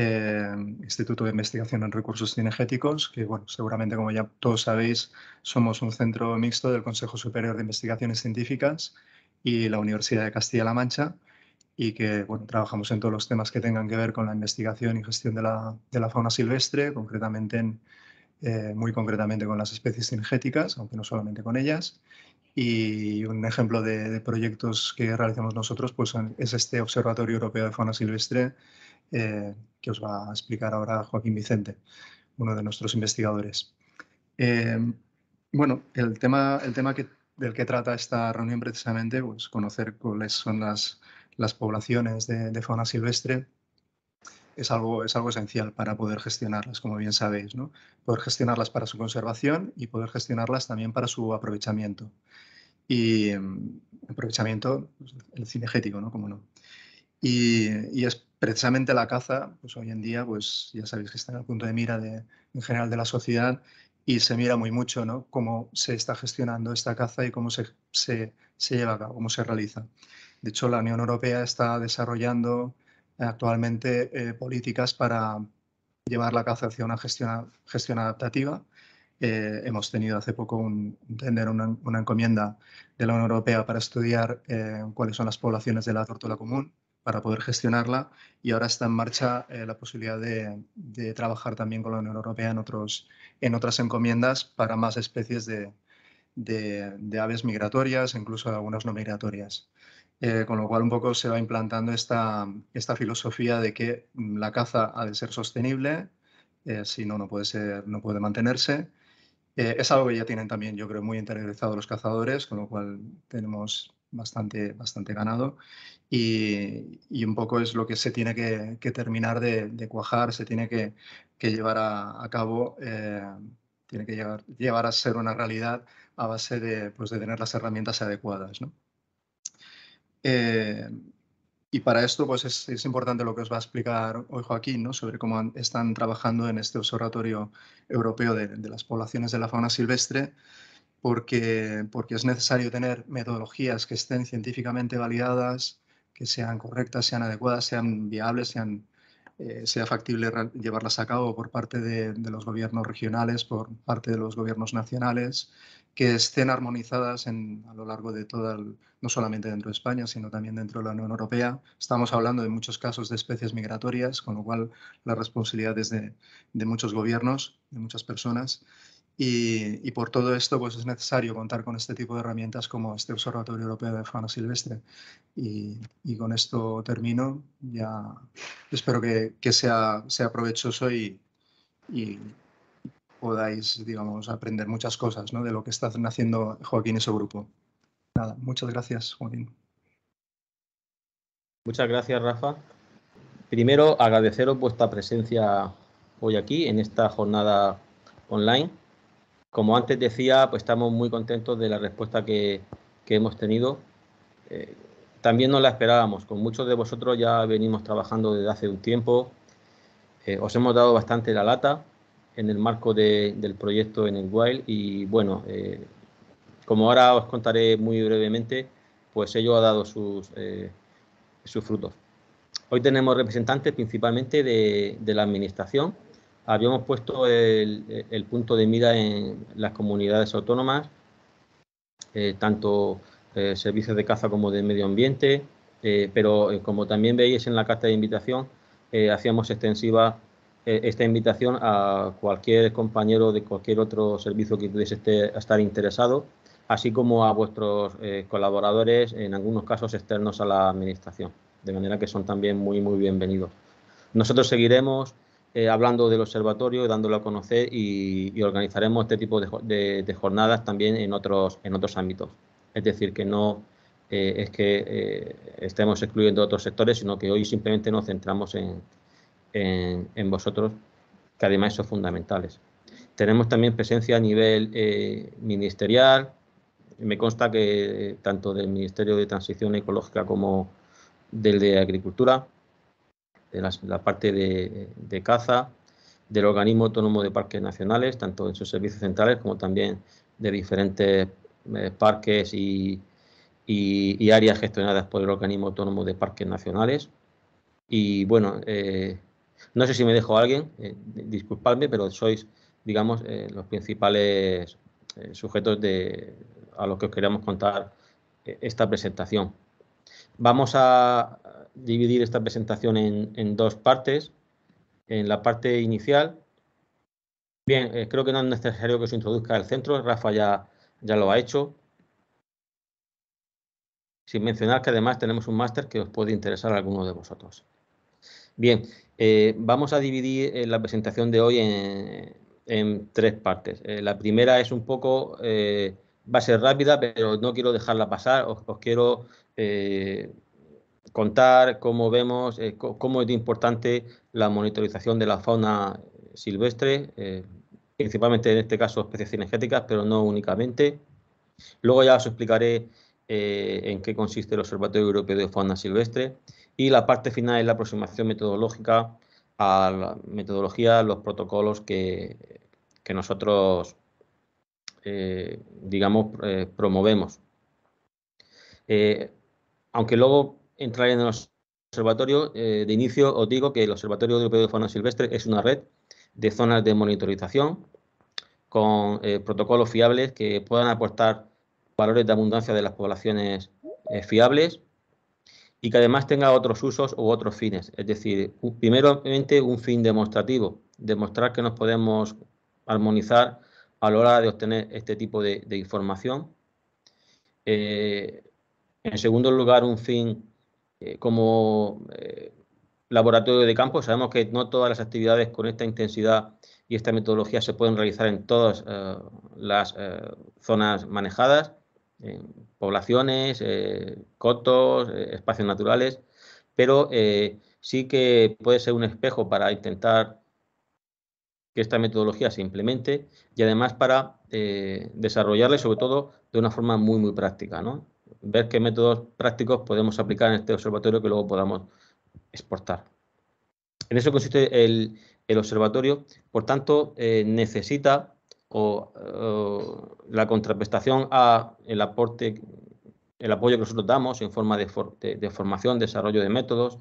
Em, Instituto de Investigación en Recursos Cinegéticos, que bueno, seguramente como ya todos sabéis, somos un centro mixto del Consejo Superior de Investigaciones Científicas y la Universidad de Castilla-La Mancha y que bueno, trabajamos en todos los temas que tengan que ver con la investigación y gestión de la, fauna silvestre, concretamente en, eh, muy concretamente con las especies cinegéticas, aunque no solamente con ellas. Y un ejemplo de, de proyectos que realizamos nosotros pues, es este Observatorio Europeo de Fauna Silvestre eh, que os va a explicar ahora Joaquín Vicente, uno de nuestros investigadores. Em, bueno, el tema, el tema que, del que trata esta reunión precisamente, pues conocer cuáles son las, las poblaciones de, fauna silvestre es algo, es algo esencial para poder gestionarlas, como bien sabéis, ¿no? Poder gestionarlas para su conservación y poder gestionarlas también para su aprovechamiento. Y em, aprovechamiento, pues, el cinegético, ¿no? Como no. Y, y, es precisamente la caza, pues hoy en día, pues ya sabéis que está en el punto de mira de, en general de la sociedad y se mira muy mucho cómo se está gestionando esta caza y cómo se, se, lleva a cabo, cómo se realiza. De hecho, la Unión Europea está desarrollando actualmente eh, políticas para llevar la caza hacia una gestión, adaptativa. Eh, hemos tenido hace poco un, una, encomienda de la Unión Europea para estudiar eh, cuáles son las poblaciones de la tortuga común para poder gestionarla y ahora está en marcha eh, la posibilidad de, trabajar también con la Unión Europea en, otros, en otras encomiendas para más especies de, aves migratorias, e incluso algunas no migratorias. Eh, con lo cual un poco se va implantando esta, esta filosofía de que mm, la caza ha de ser sostenible, eh, si no, no puede, ser, no puede mantenerse. es algo que ya tienen también, yo creo, muy interiorizado los cazadores, con lo cual tenemos bastante, bastante ganado y, y, un poco es lo que se tiene que, terminar de, cuajar, se tiene que, llevar a, cabo, eh, tiene que llevar a ser una realidad a base de, pues, de tener las herramientas adecuadas. ¿no? Eh, y para esto pues es, es, importante lo que os va a explicar hoy Joaquín ¿no? sobre cómo están trabajando en este Observatorio Europeo de las Poblaciones de la Fauna Silvestre porque, porque es necesario tener metodologías que estén científicamente validadas, que sean correctas, sean adecuadas, sean viables, sean, eh, sea factible llevarlas a cabo por parte de, de, los gobiernos regionales, por parte de los gobiernos nacionales, que estén armonizadas en, a lo largo de toda, no solamente dentro de España, sino también dentro de la Unión Europea. Estamos hablando de muchos casos de especies migratorias, con lo cual la responsabilidad es de, de muchos gobiernos, de muchas personas. Y, por todo esto pues es necesario contar con este tipo de herramientas como este Observatorio Europeo de Fauna Silvestre. Y, con esto termino. Ya espero que, sea, provechoso y, podáis, digamos, aprender muchas cosas de lo que está haciendo Joaquín y su grupo. Nada, muchas gracias, Joaquín. Muchas gracias, Rafa. Primero, agradeceros vuestra presencia hoy aquí en esta jornada online como antes decía, pues estamos muy contentos de la respuesta que, hemos tenido. Eh, también nos la esperábamos, con muchos de vosotros ya venimos trabajando desde hace un tiempo. Eh, os hemos dado bastante la lata en el marco del proyecto en el Wild y bueno, eh, como ahora os contaré muy brevemente, pues ello ha dado sus, frutos. Hoy tenemos representantes principalmente de la Administración, habíamos puesto el, punto de mira en las comunidades autónomas, eh, tanto eh, servicios de caza como de medio ambiente, eh, pero como también veis en la carta de invitación, hacíamos extensiva esta invitación a cualquier compañero de cualquier otro servicio que pudiese este, estar interesado, así como a vuestros colaboradores, en algunos casos externos a la Administración, de manera que son también muy, muy bienvenidos. Nosotros seguiremos eh, hablando del observatorio, dándolo a conocer y, organizaremos este tipo de, jornadas también en otros, en otros ámbitos. Es decir, que no eh, es que eh, estemos excluyendo otros sectores, sino que hoy simplemente nos centramos en, en vosotros, que además son fundamentales. Tenemos también presencia a nivel ministerial. Me consta que tanto del Ministerio de Transición Ecológica como del de Agricultura, de la parte de, caza del organismo autónomo de parques nacionales, tanto en sus servicios centrales como también de diferentes eh, parques y, áreas gestionadas por el organismo autónomo de parques nacionales. Y bueno, eh, no sé si me dejo a alguien, eh, disculpadme, pero sois, digamos, los principales sujetos de, a los que os queríamos contar esta presentación. Vamos a, dividir esta presentación en, dos partes. En la parte inicial, bien, eh, creo que no es necesario que se introduzca el centro, Rafa ya, ya lo ha hecho. Sin mencionar que además tenemos un máster que os puede interesar a alguno de vosotros. Bien, eh, vamos a dividir eh, la presentación de hoy en, tres partes. la primera es un poco, va a ser rápida, pero no quiero dejarla pasar, os quiero contar cómo vemos, eh, cómo es importante la monitorización de la fauna silvestre, eh, principalmente en este caso especies cinegéticas, pero no únicamente. Luego ya os explicaré eh, en qué consiste el Observatorio Europeo de Fauna Silvestre. Y la parte final es la aproximación metodológica a la metodología, los protocolos que, que nosotros, digamos, promovemos. aunque luego entrar en el observatorio, eh, de inicio os digo que el Observatorio Europeo de Fauna Silvestre es una red de zonas de monitorización con eh, protocolos fiables que puedan aportar valores de abundancia de las poblaciones eh, fiables y que además tenga otros usos u otros fines. Es decir, primeramente un fin demostrativo, demostrar que nos podemos armonizar a la hora de obtener este tipo de, información. en segundo lugar, un fin eh, como eh, laboratorio de campo. Sabemos que no todas las actividades con esta intensidad y esta metodología se pueden realizar en todas eh, las zonas manejadas, poblaciones, cotos, espacios naturales, pero sí que puede ser un espejo para intentar que esta metodología se implemente y además para desarrollarla sobre todo de una forma muy muy práctica, ¿no? ver qué métodos prácticos podemos aplicar en este observatorio que luego podamos exportar. En eso consiste el, observatorio, por tanto, eh, necesita eh, la contraprestación a el aporte, el apoyo que nosotros damos en forma de, formación, desarrollo de métodos,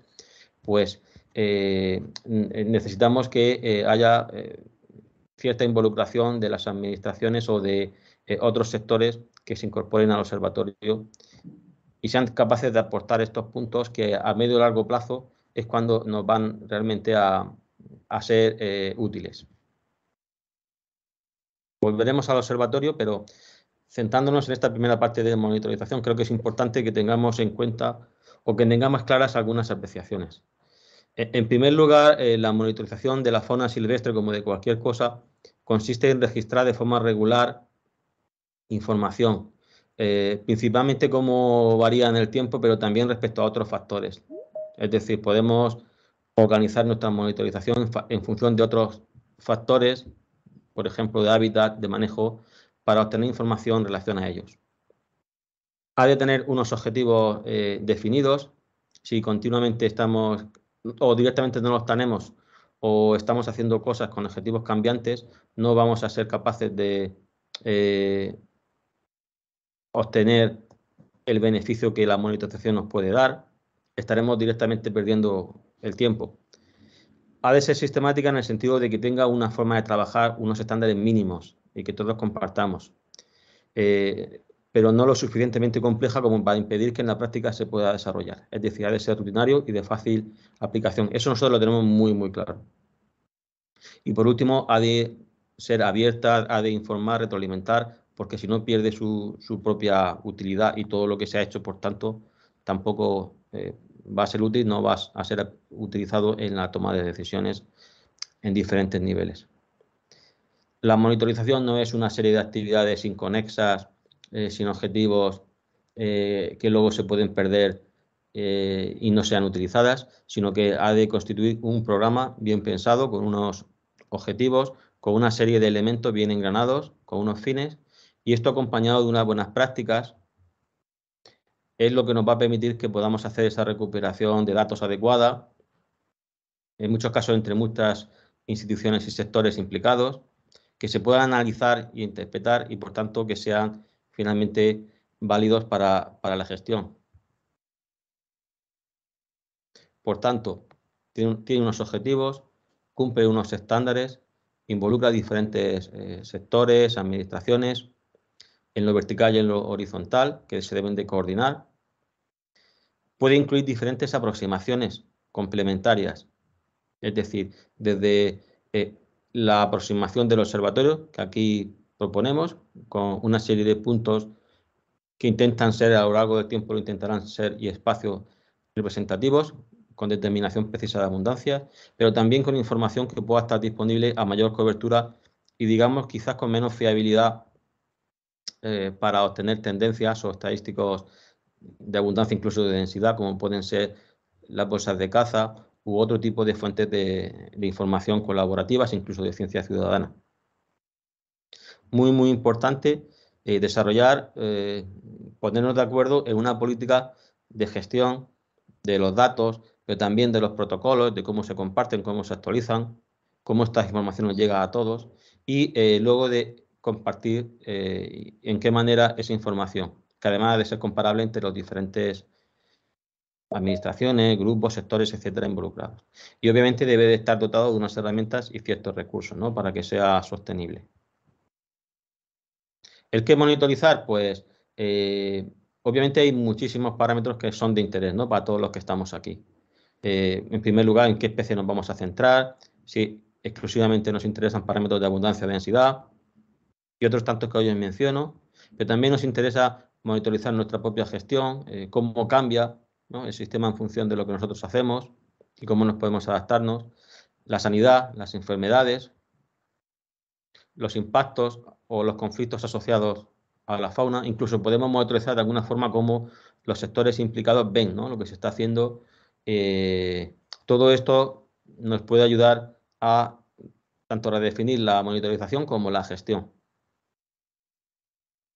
pues eh, necesitamos que haya cierta involucración de las administraciones o de eh, otros sectores que se incorporen al observatorio y sean capaces de aportar estos puntos que a medio y largo plazo es cuando nos van realmente a, ser eh, útiles. Volveremos al observatorio, pero centrándonos en esta primera parte de monitorización, creo que es importante que tengamos en cuenta o que tengamos claras algunas apreciaciones. E, en primer lugar, eh, la monitorización de la fauna silvestre, como de cualquier cosa, consiste en registrar de forma regular información, eh, principalmente cómo varía en el tiempo, pero también respecto a otros factores. Es decir, podemos organizar nuestra monitorización en, función de otros factores, por ejemplo, de hábitat, de manejo, para obtener información en relación a ellos. Ha de tener unos objetivos eh, definidos. Si continuamente estamos o directamente no los tenemos o estamos haciendo cosas con objetivos cambiantes, no vamos a ser capaces de eh, obtener el beneficio que la monitorización nos puede dar, estaremos directamente perdiendo el tiempo. Ha de ser sistemática en el sentido de que tenga una forma de trabajar, unos estándares mínimos y que todos compartamos, eh, pero no lo suficientemente compleja como para impedir que en la práctica se pueda desarrollar. Es decir, ha de ser rutinario y de fácil aplicación. Eso nosotros lo tenemos muy, muy claro. Y por último, ha de ser abierta, ha de informar, retroalimentar porque si no pierde su, propia utilidad y todo lo que se ha hecho, por tanto, tampoco eh, va a ser útil, no va a ser utilizado en la toma de decisiones en diferentes niveles. La monitorización no es una serie de actividades inconexas, eh, sin objetivos, eh, que luego se pueden perder y no sean utilizadas, sino que ha de constituir un programa bien pensado, con unos objetivos, con una serie de elementos bien engranados, con unos fines y esto acompañado de unas buenas prácticas es lo que nos va a permitir que podamos hacer esa recuperación de datos adecuada, en muchos casos entre muchas instituciones y sectores implicados, que se puedan analizar e interpretar y por tanto que sean finalmente válidos para, la gestión. Por tanto, tiene, unos objetivos, cumple unos estándares, involucra diferentes eh, sectores, administraciones, en lo vertical y en lo horizontal, que se deben de coordinar. Puede incluir diferentes aproximaciones complementarias, es decir, desde eh, la aproximación del observatorio, que aquí proponemos, con una serie de puntos que intentan ser, a lo largo del tiempo lo intentarán ser, y espacios representativos, con determinación precisa de abundancia, pero también con información que pueda estar disponible a mayor cobertura y, digamos, quizás con menos fiabilidad eh, para obtener tendencias o estadísticos de abundancia, incluso de densidad, como pueden ser las bolsas de caza u otro tipo de fuentes de, información colaborativas, incluso de ciencia ciudadana. Muy, muy importante eh, desarrollar, eh, ponernos de acuerdo en una política de gestión de los datos, pero también de los protocolos, de cómo se comparten, cómo se actualizan, cómo esta información nos llega a todos y luego de compartir eh, en qué manera esa información, que además de ser comparable entre los diferentes administraciones, grupos, sectores, etcétera, involucrados. Y obviamente debe de estar dotado de unas herramientas y ciertos recursos, ¿no? Para que sea sostenible. ¿El qué monitorizar? Pues eh, obviamente hay muchísimos parámetros que son de interés, ¿no? Para todos los que estamos aquí. Eh, en primer lugar, en qué especie nos vamos a centrar, si exclusivamente nos interesan parámetros de abundancia o densidad, y otros tantos que hoy os menciono, pero también nos interesa monitorizar nuestra propia gestión, eh, cómo cambia el sistema en función de lo que nosotros hacemos y cómo nos podemos adaptarnos, la sanidad, las enfermedades, los impactos o los conflictos asociados a la fauna, incluso podemos monitorizar de alguna forma cómo los sectores implicados ven lo que se está haciendo. Eh, todo esto nos puede ayudar a tanto redefinir la monitorización como la gestión.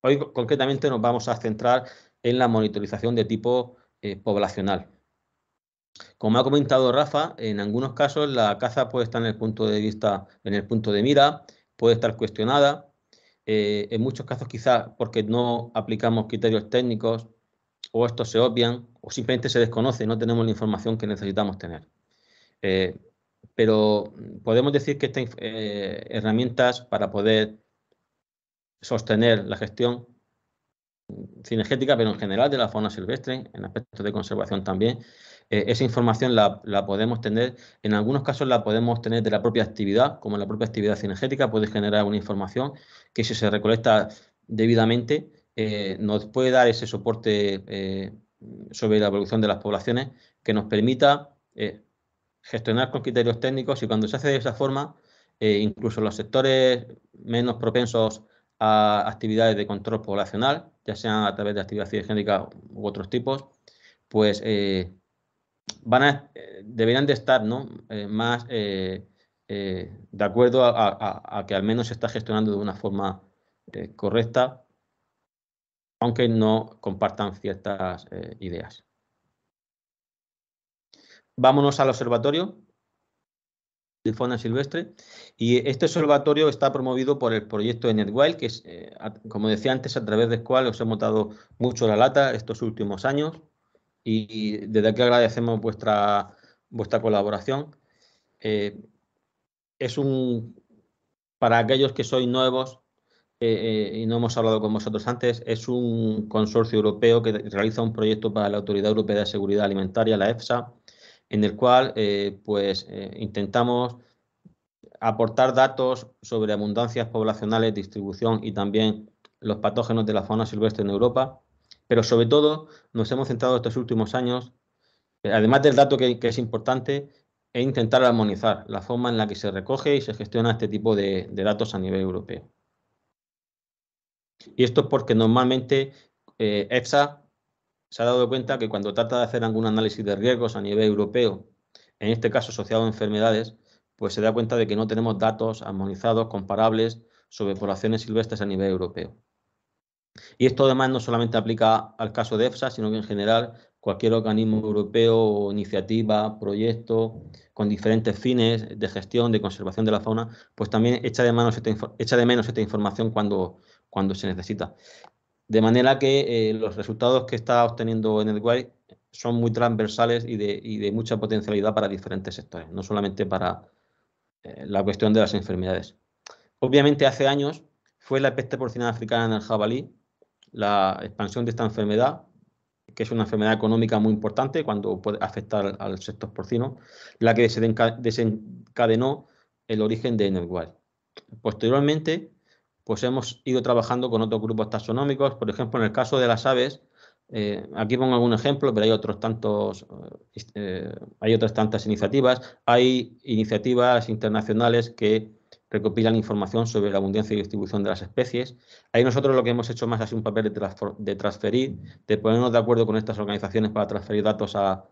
Hoy concretamente nos vamos a centrar en la monitorización de tipo eh, poblacional. Como ha comentado Rafa, en algunos casos la caza puede estar en el punto de vista, en el punto de mira, puede estar cuestionada. Eh, en muchos casos quizás porque no aplicamos criterios técnicos o estos se obvian o simplemente se desconoce, no tenemos la información que necesitamos tener. Eh, pero podemos decir que estas herramientas para poder sostener la gestión cinegética, pero en general de la fauna silvestre, en aspectos de conservación también. Eh, esa información la, podemos tener, en algunos casos la podemos tener de la propia actividad, como la propia actividad cinegética puede generar una información que si se recolecta debidamente eh, nos puede dar ese soporte eh, sobre la evolución de las poblaciones que nos permita gestionar con criterios técnicos y cuando se hace de esa forma, incluso los sectores menos propensos a actividades de control poblacional, ya sean a través de actividad higiénicas u otros tipos, pues eh, van eh, deberían de estar ¿no? Eh, más de acuerdo a, que al menos se está gestionando de una forma correcta, aunque no compartan ciertas ideas. Vámonos al observatorio silvestre. Y este observatorio está promovido por el proyecto de que es, eh, como decía antes, a través del cual os hemos dado mucho la lata estos últimos años. Y, desde aquí agradecemos vuestra, vuestra colaboración. Eh, es un, para aquellos que sois nuevos eh, y no hemos hablado con vosotros antes, es un consorcio europeo que realiza un proyecto para la Autoridad Europea de Seguridad Alimentaria, la EFSA, en el cual eh, pues, eh, intentamos aportar datos sobre abundancias poblacionales, distribución y también los patógenos de la fauna silvestre en Europa. Pero sobre todo nos hemos centrado estos últimos años, además del dato que, es importante, en intentar armonizar la forma en la que se recoge y se gestiona este tipo de, datos a nivel europeo. Y esto es porque normalmente eh, EFSA se ha dado cuenta que cuando trata de hacer algún análisis de riesgos a nivel europeo, en este caso asociado a enfermedades, pues se da cuenta de que no tenemos datos armonizados comparables sobre poblaciones silvestres a nivel europeo. Y esto además no solamente aplica al caso de EFSA, sino que en general cualquier organismo europeo, iniciativa, proyecto, con diferentes fines de gestión, de conservación de la fauna, pues también echa de, echa de menos esta información cuando, cuando se necesita. De manera que eh, los resultados que está obteniendo en Energy son muy transversales y de, mucha potencialidad para diferentes sectores, no solamente para eh, la cuestión de las enfermedades. Obviamente, hace años fue la peste porcina africana en el jabalí, la expansión de esta enfermedad, que es una enfermedad económica muy importante cuando puede afectar al sector porcino, la que desencadenó el origen de Energuay. Posteriormente, pues hemos ido trabajando con otros grupos taxonómicos. Por ejemplo, en el caso de las aves, eh, aquí pongo algún ejemplo, pero hay otros tantos, eh, eh, hay otras tantas iniciativas. Hay iniciativas internacionales que recopilan información sobre la abundancia y distribución de las especies. Ahí nosotros lo que hemos hecho más ha sido un papel de, transferir, de ponernos de acuerdo con estas organizaciones para transferir datos a,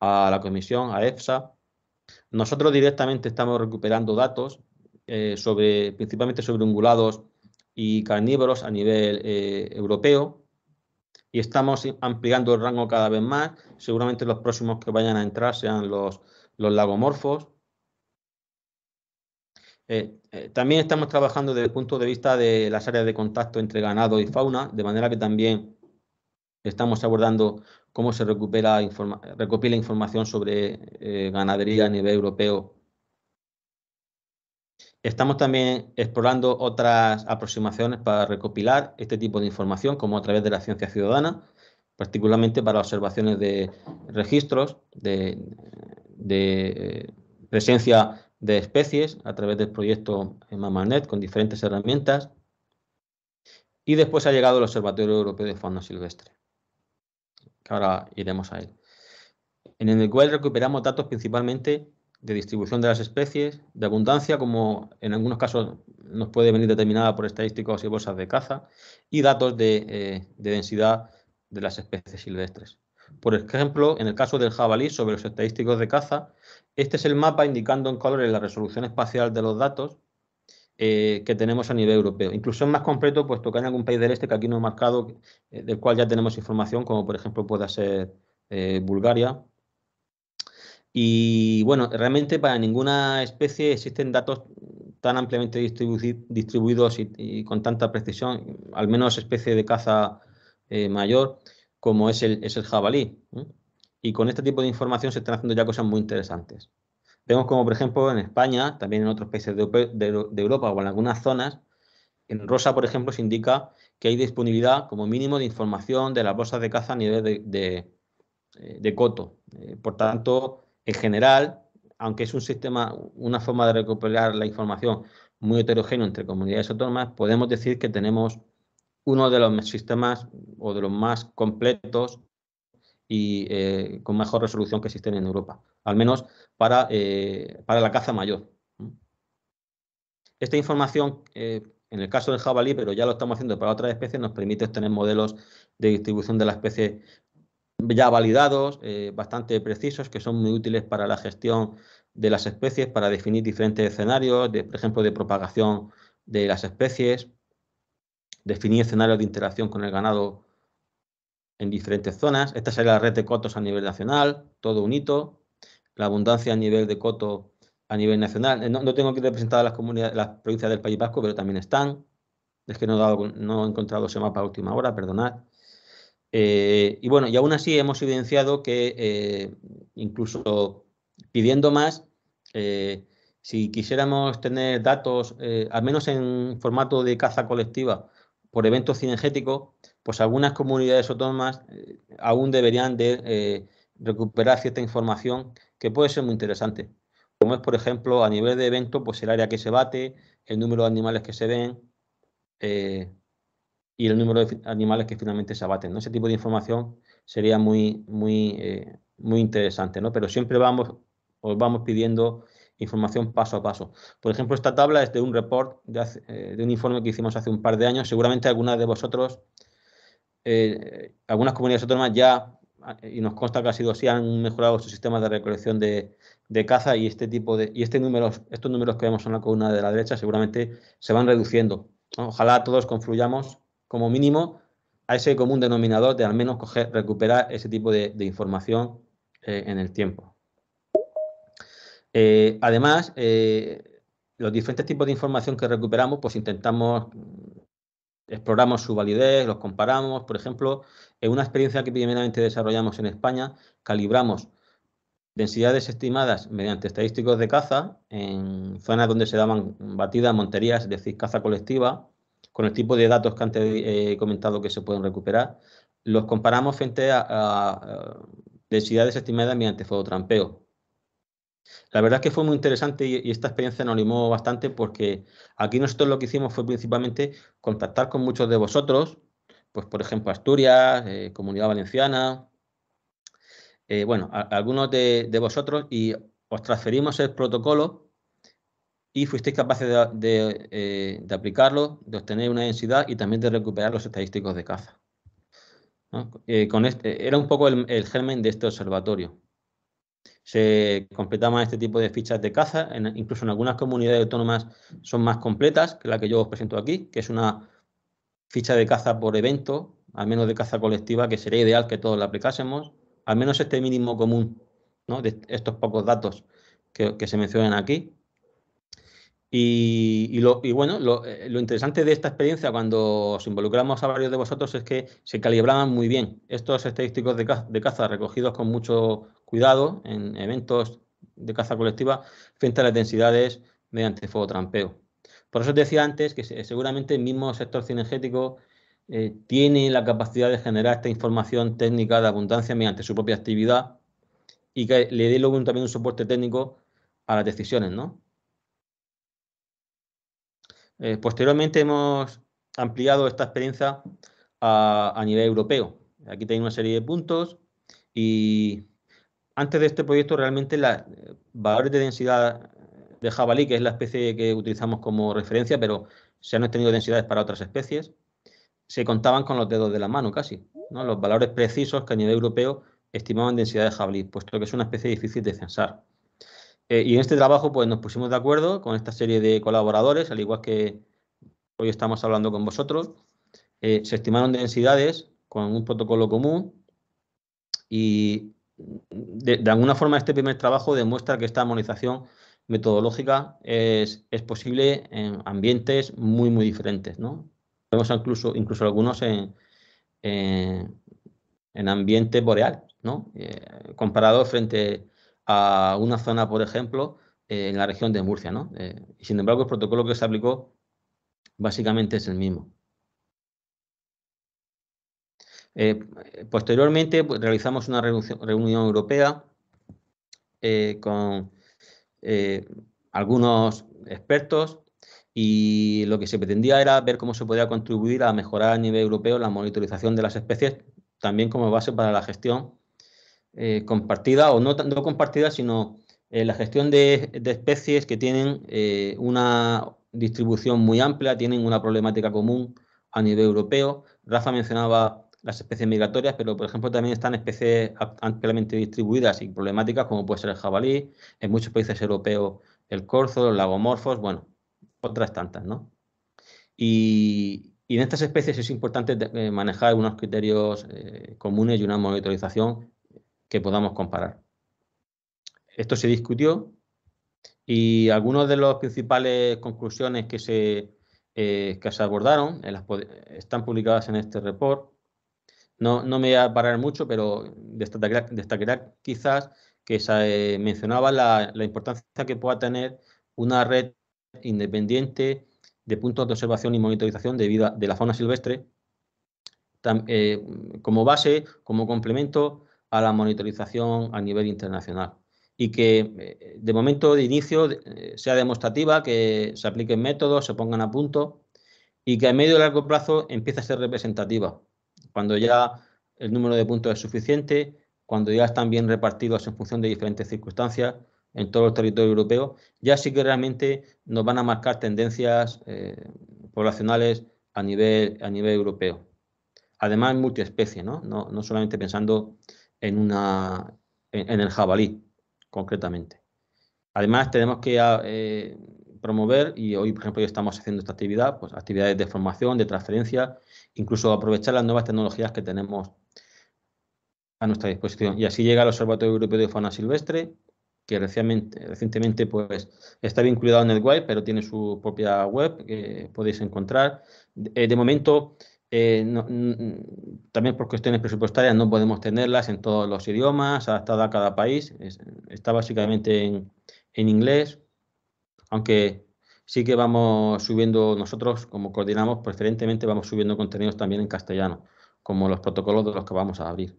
la Comisión, a EFSA. Nosotros directamente estamos recuperando datos sobre, principalmente sobre ungulados y carnívoros a nivel eh, europeo y estamos ampliando el rango cada vez más. Seguramente los próximos que vayan a entrar sean los, lagomorfos. Eh, eh, también estamos trabajando desde el punto de vista de las áreas de contacto entre ganado y fauna, de manera que también estamos abordando cómo se recupera recopila información sobre ganadería a nivel europeo Estamos también explorando otras aproximaciones para recopilar este tipo de información, como a través de la ciencia ciudadana, particularmente para observaciones de registros, de, eh, presencia de especies a través del proyecto MAMANET con diferentes herramientas. Y después ha llegado el Observatorio Europeo de Fauna Silvestre, que ahora iremos a él. En el cual recuperamos datos principalmente de distribución de las especies, de abundancia, como en algunos casos nos puede venir determinada por estadísticos y bolsas de caza, y datos eh, de, densidad de las especies silvestres. Por ejemplo, en el caso del jabalí, sobre los estadísticos de caza, este es el mapa indicando en colores la resolución espacial de los datos eh, que tenemos a nivel europeo. Incluso es más completo, puesto que hay algún país del este que aquí no he marcado, eh, del cual ya tenemos información, como por ejemplo pueda ser Bulgaria y bueno, realmente para ninguna especie existen datos tan ampliamente distribuidos y, con tanta precisión, al menos especie de caza eh, mayor, como es el, es el jabalí. Y con este tipo de información se están haciendo ya cosas muy interesantes. Vemos como, por ejemplo, en España, también en otros países de, Europa o en algunas zonas, en rosa, por ejemplo, se indica que hay disponibilidad como mínimo de información de las bolsas de caza a nivel de, de eh, coto. Eh, por tanto, en general, aunque es un sistema, una forma de recuperar la información muy heterogénea entre comunidades autónomas, podemos decir que tenemos uno de los sistemas o de los más completos y eh, con mejor resolución que existen en Europa, al menos para, eh, para la caza mayor. Esta información, eh, en el caso del jabalí, pero ya lo estamos haciendo para otras especies, nos permite tener modelos de distribución de la especie ya validados, eh, bastante precisos, que son muy útiles para la gestión de las especies, para definir diferentes escenarios, de, por ejemplo, de propagación de las especies, definir escenarios de interacción con el ganado en diferentes zonas. Esta sería la red de cotos a nivel nacional, todo un hito. La abundancia a nivel de coto a nivel nacional. Eh, no, tengo aquí representar las comunidades, las provincias del País Vasco, pero también están. Es que no he, no he encontrado ese mapa a última hora, perdonad. Eh, y bueno, y aún así hemos evidenciado que eh, incluso pidiendo más, eh, si quisiéramos tener datos, al menos en formato de caza colectiva, por eventos cinegéticos, pues algunas comunidades autónomas aún deberían de recuperar cierta información que puede ser muy interesante. Como es, por ejemplo, a nivel de evento, pues el área que se bate, el número de animales que se ven, y el número de animales que finalmente se abaten. Ese tipo de información sería muy, muy, eh, muy interesante, pero siempre vamos, os vamos pidiendo información paso a paso. Por ejemplo, esta tabla es de un report, de, eh, un informe que hicimos hace un par de años. Seguramente algunas de vosotros, eh, algunas comunidades autónomas ya, y nos consta que ha sido así, han mejorado su sistema de recolección de, caza y este tipo de, y este números, estos números que vemos en la columna de la derecha seguramente se van reduciendo. Ojalá todos confluyamos como mínimo a ese común denominador de al menos coger, recuperar ese tipo de, información eh, en el tiempo. Eh, además, eh, los diferentes tipos de información que recuperamos, pues intentamos, mm, exploramos su validez, los comparamos. Por ejemplo, en una experiencia que primeramente desarrollamos en España, calibramos densidades estimadas mediante estadísticos de caza en zonas donde se daban batidas, monterías, es decir, caza colectiva, con el tipo de datos que antes eh, he comentado que se pueden recuperar, los comparamos frente a, densidades estimadas mediante fototrampeo. La verdad es que fue muy interesante y, esta experiencia nos animó bastante porque aquí nosotros lo que hicimos fue principalmente contactar con muchos de vosotros, pues por ejemplo Asturias, eh, Comunidad Valenciana, eh, bueno, algunos de, de vosotros y os transferimos el protocolo y fuisteis capaces eh, de, aplicarlo, de obtener una densidad y también de recuperar los estadísticos de caza. Eh, con este, era un poco el, germen de este observatorio. Se completaban este tipo de fichas de caza, incluso en algunas comunidades autónomas son más completas que la que yo os presento aquí, que es una ficha de caza por evento, al menos de caza colectiva, que sería ideal que todos la aplicásemos, al menos este mínimo común de estos pocos datos que, que se mencionan aquí y, lo, bueno, eh, lo, interesante de esta experiencia cuando os involucramos a varios de vosotros es que se calibraban muy bien estos estadísticos de caza, recogidos con mucho cuidado en eventos de caza colectiva frente a las densidades mediante fuego trampeo. Por eso os decía antes que seguramente el mismo sector cinegético eh, tiene la capacidad de generar esta información técnica de abundancia mediante su propia actividad y que le dé luego también un soporte técnico a las decisiones, ¿no? Eh, posteriormente hemos ampliado esta experiencia a, nivel europeo. Aquí tenéis una serie de puntos y antes de este proyecto realmente los eh, valores de densidad de jabalí, que es la especie que utilizamos como referencia, pero se han obtenido densidades para otras especies, se contaban con los dedos de la mano casi, los valores precisos que a nivel europeo estimaban densidad de jabalí, puesto que es una especie difícil de censar. Eh, y en este trabajo pues, nos pusimos de acuerdo con esta serie de colaboradores, al igual que hoy estamos hablando con vosotros. Eh, se estimaron densidades con un protocolo común y de, alguna forma este primer trabajo demuestra que esta armonización metodológica es, posible en ambientes muy, muy diferentes. ¿no? Vemos incluso, incluso algunos en, en, en ambiente boreal, ¿no? Eh, comparado frente a una zona, por ejemplo, eh, en la región de Murcia. ¿no? Eh, sin embargo, el protocolo que se aplicó básicamente es el mismo. Eh, posteriormente, pues, realizamos una reunión europea con algunos expertos y lo que se pretendía era ver cómo se podía contribuir a mejorar a nivel europeo la monitorización de las especies, también como base para la gestión eh, compartida o no, compartida, sino eh, la gestión de, especies que tienen eh, una distribución muy amplia, tienen una problemática común a nivel europeo. Rafa mencionaba las especies migratorias, pero por ejemplo también están especies ampliamente distribuidas y problemáticas como puede ser el jabalí, en muchos países europeos el corzo, los lagomorfos, bueno, otras tantas, ¿no? Y, en estas especies es importante manejar unos criterios comunes y una monitorización que podamos comparar. Esto se discutió y algunas de las principales conclusiones que se, eh, se abordaron eh, están publicadas en este report. No, me voy a parar mucho, pero destacar, destacar quizás que se eh, mencionaba la, importancia que pueda tener una red independiente de puntos de observación y monitorización de vida de la fauna silvestre, como base, como complemento a la monitorización a nivel internacional y que eh, de momento de inicio eh, sea demostrativa, que se apliquen métodos, se pongan a punto y que a medio y largo plazo empiece a ser representativa. Cuando ya el número de puntos es suficiente, cuando ya están bien repartidos en función de diferentes circunstancias en todo el territorio europeo, ya sí que realmente nos van a marcar tendencias eh, poblacionales a nivel, a nivel europeo. Además, multiespecie, No, no solamente pensando en, una, en, el jabalí, concretamente. Además, tenemos que ah, eh, promover, y hoy, por ejemplo, estamos haciendo esta actividad, pues actividades de formación, de transferencia, incluso aprovechar las nuevas tecnologías que tenemos a nuestra disposición. Y así llega el Observatorio Europeo de Fauna Silvestre, que recientemente, recientemente pues, está vinculado en el web, pero tiene su propia web que podéis encontrar. Eh, de momento, eh, también por cuestiones presupuestarias no podemos tenerlas en todos los idiomas, adaptada a cada país. está básicamente en, inglés, aunque sí que vamos subiendo nosotros, como coordinamos, preferentemente vamos subiendo contenidos también en castellano, como los protocolos de los que vamos a abrir.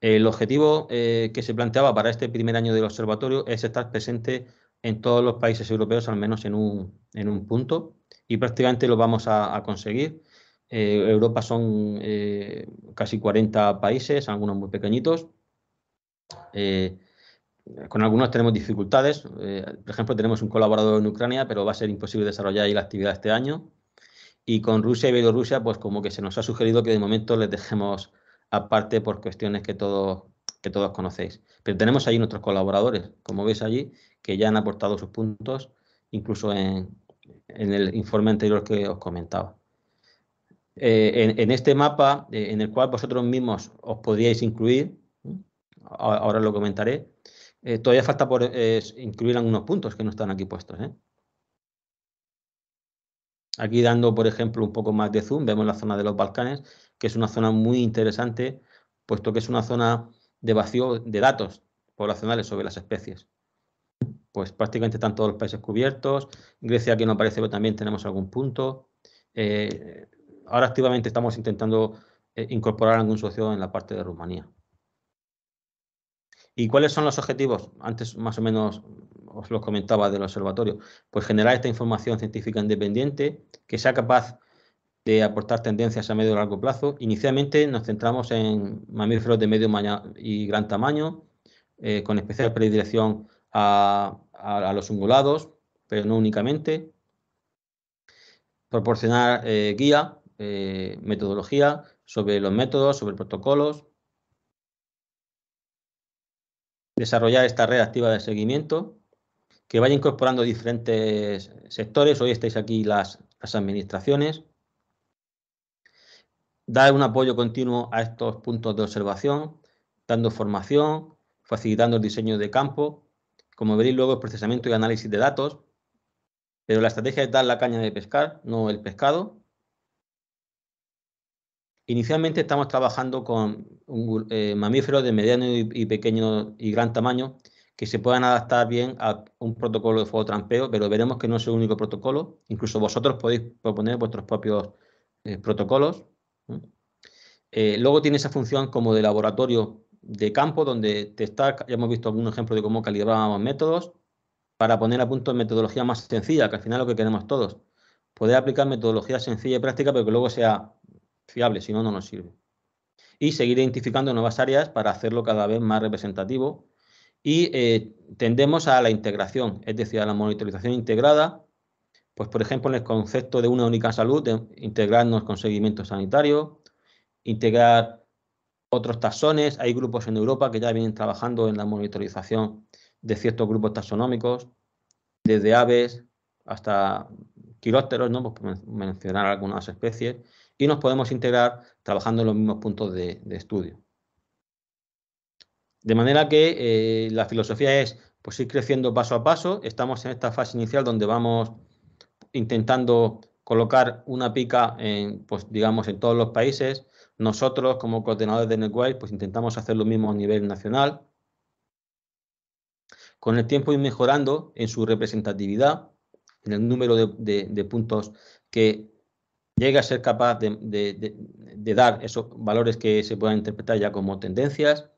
El objetivo eh, que se planteaba para este primer año del observatorio es estar presente en todos los países europeos, al menos en un, punto, y prácticamente lo vamos a conseguir eh, Europa son eh, casi 40 países, algunos muy pequeñitos. Eh, con algunos tenemos dificultades. por ejemplo, tenemos un colaborador en Ucrania, pero va a ser imposible desarrollar ahí la actividad este año. Y con Rusia y Bielorrusia, pues como que se nos ha sugerido que de momento les dejemos aparte por cuestiones que todos, que todos conocéis. Pero tenemos ahí nuestros colaboradores, como veis allí, que ya han aportado sus puntos, incluso en el informe anterior que os comentaba. Eh, en, este mapa eh, en el cual vosotros mismos os podíais incluir, ¿eh? ahora, lo comentaré, todavía falta por incluir algunos puntos que no están aquí puestos. Aquí dando, por ejemplo, un poco más de zoom, vemos la zona de los Balcanes, que es una zona muy interesante, puesto que es una zona de vacío de datos poblacionales sobre las especies. Pues prácticamente están todos los países cubiertos. Grecia aquí no aparece, pero también tenemos algún punto ahora activamente estamos intentando eh, incorporar algún socio en la parte de Rumanía. ¿Y cuáles son los objetivos? Antes más o menos os los comentaba del observatorio. Pues generar esta información científica independiente que sea capaz de aportar tendencias a medio y largo plazo. Inicialmente nos centramos en mamíferos de medio y gran tamaño, eh, con especial predilección a, los ungulados, pero no únicamente. Proporcionar eh, guía eh, metodología, sobre los métodos, sobre protocolos. Desarrollar esta red activa de seguimiento que vaya incorporando diferentes sectores. Hoy estáis aquí las, las administraciones. Dar un apoyo continuo a estos puntos de observación, dando formación, facilitando el diseño de campo. Como veréis luego, el procesamiento y análisis de datos. Pero la estrategia es dar la caña de pescar, no el pescado. Inicialmente estamos trabajando con eh, mamíferos de mediano y, pequeño y gran tamaño que se puedan adaptar bien a un protocolo de fuego trampeo, pero veremos que no es el único protocolo. Incluso vosotros podéis proponer vuestros propios eh, protocolos. Eh, luego tiene esa función como de laboratorio de campo, donde te está, ya hemos visto algún ejemplo de cómo calibrábamos métodos, para poner a punto metodología más sencilla, que al final es lo que queremos todos. Poder aplicar metodología sencilla y práctica, pero que luego sea fiable, si no, no nos sirve. Y seguir identificando nuevas áreas para hacerlo cada vez más representativo. Y eh, tendemos a la integración, es decir, a la monitorización integrada, pues por ejemplo en el concepto de una única salud, integrarnos con seguimiento sanitario, integrar otros taxones, hay grupos en Europa que ya vienen trabajando en la monitorización de ciertos grupos taxonómicos, desde aves hasta quirópteros, ¿no? Pues mencionar algunas especies, y nos podemos integrar trabajando en los mismos puntos de, estudio. De manera que eh, la filosofía es pues, ir creciendo paso a paso. Estamos en esta fase inicial donde vamos intentando colocar una pica, en, pues, digamos, en todos los países. Nosotros, como coordinadores de NetWise, pues intentamos hacer lo mismo a nivel nacional. Con el tiempo ir mejorando en su representatividad, en el número de puntos que llega a ser capaz de, dar esos valores que se puedan interpretar ya como tendencias.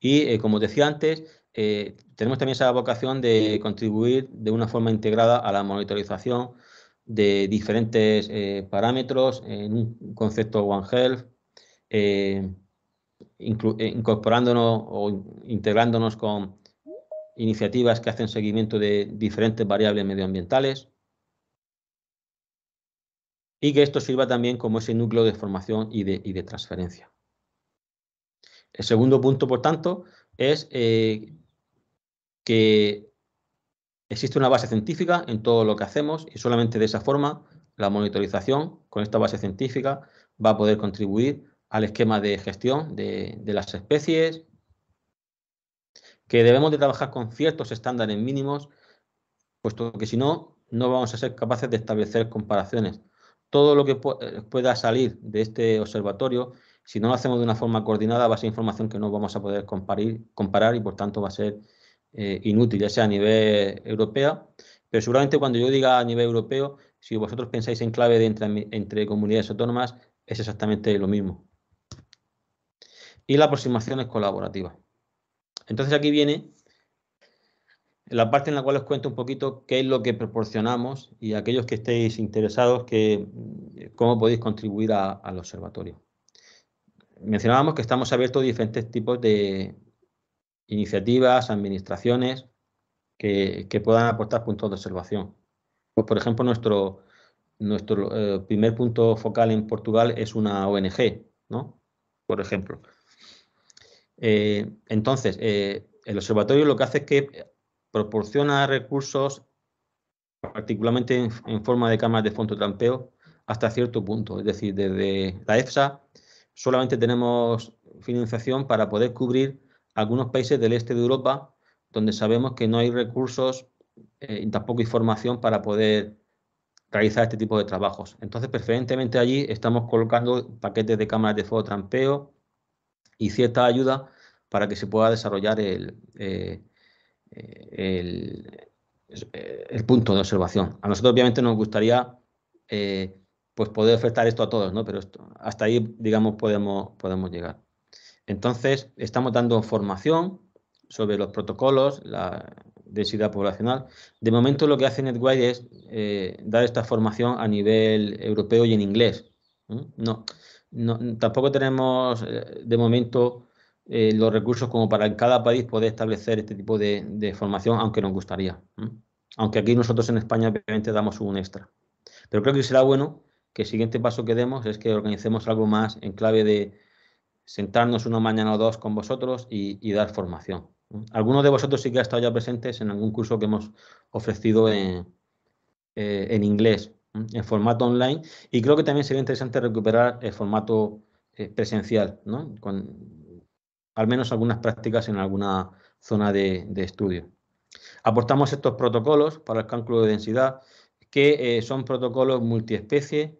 Y, eh, como decía antes, eh, tenemos también esa vocación de contribuir de una forma integrada a la monitorización de diferentes eh, parámetros en un concepto One Health, incorporándonos o integrándonos con iniciativas que hacen seguimiento de diferentes variables medioambientales y que esto sirva también como ese núcleo de formación y de, transferencia. El segundo punto, por tanto, es eh, que existe una base científica en todo lo que hacemos y solamente de esa forma la monitorización con esta base científica va a poder contribuir al esquema de gestión de, de las especies, que debemos de trabajar con ciertos estándares mínimos, puesto que si no, no vamos a ser capaces de establecer comparaciones todo lo que eh, pueda salir de este observatorio, si no lo hacemos de una forma coordinada, va a ser información que no vamos a poder comparar y por tanto va a ser eh, inútil, ya sea a nivel europeo, pero seguramente cuando yo diga a nivel europeo, si vosotros pensáis en clave entre, entre comunidades autónomas, es exactamente lo mismo. Y la aproximación es colaborativa. Entonces aquí viene la parte en la cual os cuento un poquito qué es lo que proporcionamos y aquellos que estéis interesados, que, mm, cómo podéis contribuir al observatorio. Mencionábamos que estamos abiertos a diferentes tipos de iniciativas, administraciones que, puedan aportar puntos de observación. Pues, por ejemplo, nuestro, nuestro eh, primer punto focal en Portugal es una ONG, ¿no? Por ejemplo. Eh, entonces, eh, el observatorio lo que hace es que proporciona recursos, particularmente en, forma de cámaras de fondo trampeo hasta cierto punto. Es decir, desde la EFSA solamente tenemos financiación para poder cubrir algunos países del este de Europa, donde sabemos que no hay recursos eh, y tampoco información para poder realizar este tipo de trabajos. Entonces, preferentemente allí estamos colocando paquetes de cámaras de trampeo y cierta ayuda para que se pueda desarrollar el, eh, el, punto de observación. A nosotros obviamente nos gustaría eh, pues poder ofertar esto a todos, ¿no? pero hasta ahí, digamos, podemos, podemos llegar. Entonces, estamos dando formación sobre los protocolos, la densidad poblacional. De momento lo que hace NetWide es eh, dar esta formación a nivel europeo y en inglés. No, no tampoco tenemos eh, de momento eh, los recursos como para en cada país poder establecer este tipo de, formación, aunque nos gustaría. Aunque aquí nosotros en España obviamente damos un extra. Pero creo que será bueno que el siguiente paso que demos es que organicemos algo más en clave de sentarnos una mañana o dos con vosotros y, dar formación. Algunos de vosotros sí que ha estado ya presentes en algún curso que hemos ofrecido en, eh, en inglés, en formato online, y creo que también sería interesante recuperar el formato eh, presencial, ¿no? Con, al menos algunas prácticas en alguna zona de, estudio. Aportamos estos protocolos para el cálculo de densidad, que eh, son protocolos multiespecie,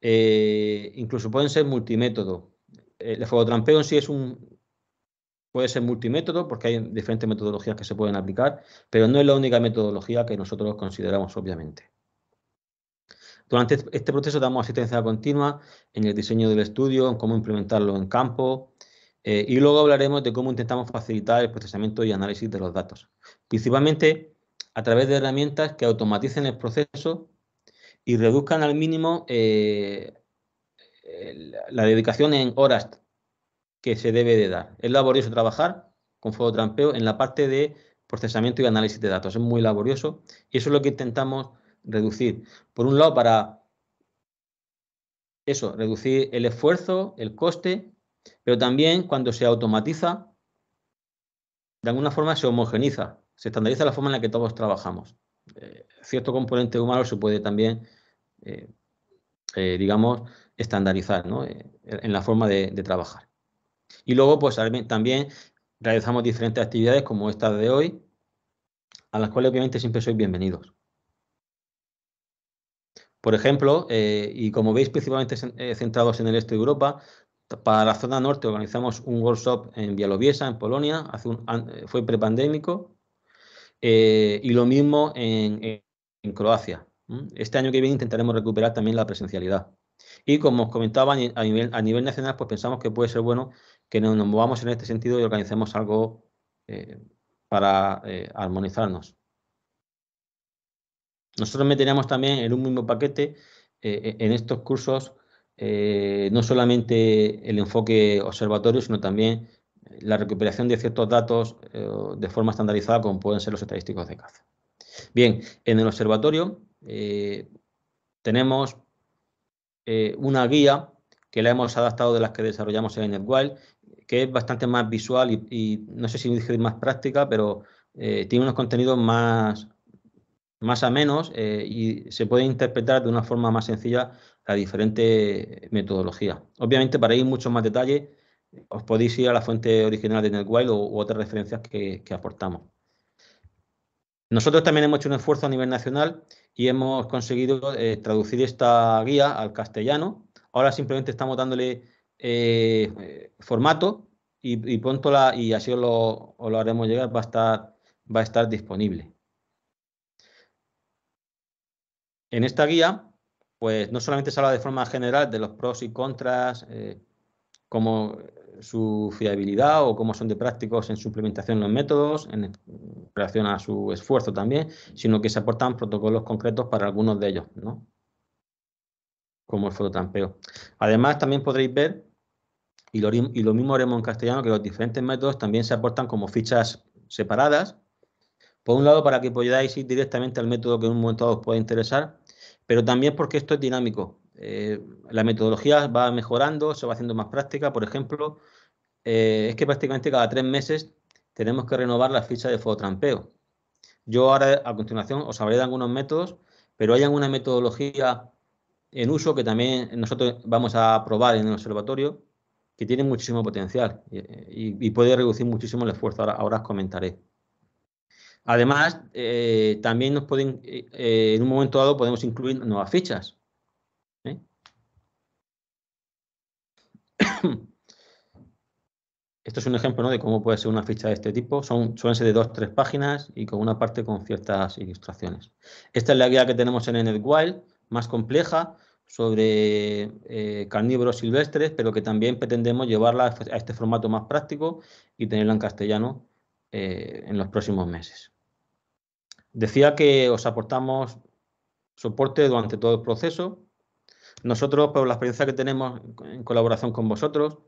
eh, incluso pueden ser multimétodo. El fototrampeo en sí es un, puede ser multimétodo porque hay diferentes metodologías que se pueden aplicar, pero no es la única metodología que nosotros consideramos, obviamente. Durante este proceso damos asistencia continua en el diseño del estudio, en cómo implementarlo en campo, eh, y luego hablaremos de cómo intentamos facilitar el procesamiento y análisis de los datos, principalmente a través de herramientas que automaticen el proceso y reduzcan al mínimo eh, la dedicación en horas que se debe de dar. Es laborioso trabajar con fuego trampeo en la parte de procesamiento y análisis de datos. Es muy laborioso y eso es lo que intentamos reducir. Por un lado, para eso, reducir el esfuerzo, el coste pero también cuando se automatiza, de alguna forma se homogeniza, se estandariza la forma en la que todos trabajamos. Eh, cierto componente humano se puede también, eh, eh, digamos, estandarizar en la forma de, de, trabajar. Y luego, pues también realizamos diferentes actividades como esta de hoy, a las cuales obviamente siempre sois bienvenidos. Por ejemplo, y como veis principalmente centrados en el este de Europa, para la zona norte organizamos un workshop en Bialobiesa, en Polonia, eh, fue prepandémico, eh, y lo mismo en, Croacia. Este año que viene intentaremos recuperar también la presencialidad. Y como os comentaba, a nivel, nacional, pues pensamos que puede ser bueno que nos, movamos en este sentido y organicemos algo eh, para armonizarnos. Nosotros meteríamos también en un mismo paquete en estos cursos eh, no solamente el enfoque observatorio, sino también eh, la recuperación de ciertos datos eh, de forma estandarizada, como pueden ser los estadísticos de caza. Bien, en el observatorio tenemos una guía que la hemos adaptado de las que desarrollamos en NetWild, que es bastante más visual y, no sé si dije más práctica, pero tiene unos contenidos más, más a menos y se puede interpretar de una forma más sencilla a diferentes metodologías. Obviamente, para ir mucho más detalle, os podéis ir a la fuente original de NetWild o, u otras referencias que, aportamos. Nosotros también hemos hecho un esfuerzo a nivel nacional y hemos conseguido eh, traducir esta guía al castellano. Ahora simplemente estamos dándole eh, formato y, y, y así os lo, haremos llegar, va a estar, va a estar disponible. En esta guía pues no solamente se habla de forma general de los pros y contras, eh, como su fiabilidad o cómo son de prácticos en su implementación los métodos, en relación a su esfuerzo también, sino que se aportan protocolos concretos para algunos de ellos, ¿no? como el fototrampeo. Además, también podréis ver, y lo, mismo haremos en castellano, que los diferentes métodos también se aportan como fichas separadas, por un lado para que podáis ir directamente al método que en un momento os pueda interesar, pero también porque esto es dinámico. Eh, la metodología va mejorando, se va haciendo más práctica. Por ejemplo, eh, es que prácticamente cada tres meses tenemos que renovar la ficha de fototrampeo. Yo ahora, a continuación, os hablaré de algunos métodos, pero hay alguna metodología en uso que también nosotros vamos a probar en el observatorio, que tiene muchísimo potencial eh, y, puede reducir muchísimo el esfuerzo. Ahora, ahora os comentaré. Además, eh, también nos pueden, eh, eh, en un momento dado podemos incluir nuevas fichas. Esto es un ejemplo de cómo puede ser una ficha de este tipo. Son, suelen ser de dos, tres páginas y con una parte con ciertas ilustraciones. Esta es la guía que tenemos en NetWild, más compleja, sobre carnívoros silvestres, pero que también pretendemos llevarla a este formato más práctico y tenerla en castellano en los próximos meses. Decía que os aportamos soporte durante todo el proceso. Nosotros, por la experiencia que tenemos en colaboración con vosotros,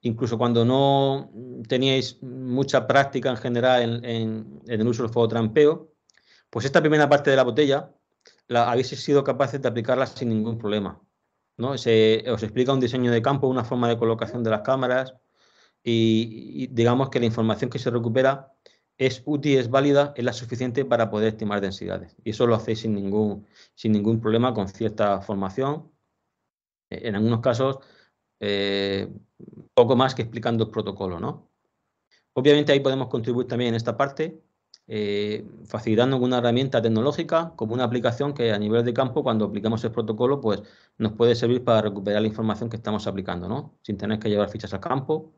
incluso cuando no teníais mucha práctica en general en, el uso del fuego trampeo, pues esta primera parte de la botella la habéis sido capaces de aplicarla sin ningún problema. ¿no? os explica un diseño de campo, una forma de colocación de las cámaras y digamos que la información que se recupera es útil, es válida, es la suficiente para poder estimar densidades. Y eso lo hacéis sin ningún, sin ningún problema con cierta formación. Eh, en algunos casos, eh, poco más que explicando el protocolo. ¿no? Obviamente ahí podemos contribuir también en esta parte, eh, facilitando una herramienta tecnológica como una aplicación que a nivel de campo, cuando aplicamos el protocolo, pues nos puede servir para recuperar la información que estamos aplicando, ¿no? sin tener que llevar fichas al campo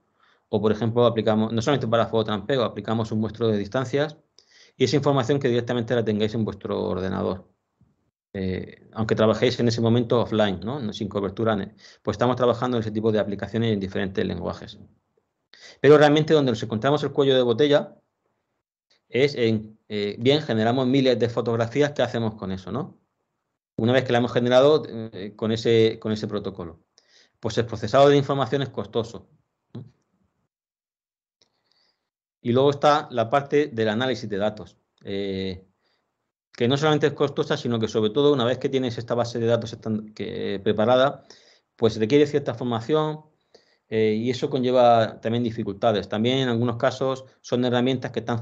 o, por ejemplo, aplicamos, no solamente para fototrampeo, aplicamos un muestro de distancias y esa información que directamente la tengáis en vuestro ordenador. Eh, aunque trabajéis en ese momento offline, ¿no? sin cobertura, pues estamos trabajando en ese tipo de aplicaciones en diferentes lenguajes. Pero realmente donde nos encontramos el cuello de botella es en, eh, bien, generamos miles de fotografías, ¿qué hacemos con eso? ¿no? Una vez que la hemos generado eh, con, ese, con ese protocolo. Pues el procesado de información es costoso. Y luego está la parte del análisis de datos, eh, que no solamente es costosa, sino que sobre todo una vez que tienes esta base de datos que, preparada, pues requiere cierta formación eh, y eso conlleva también dificultades. También en algunos casos son herramientas que están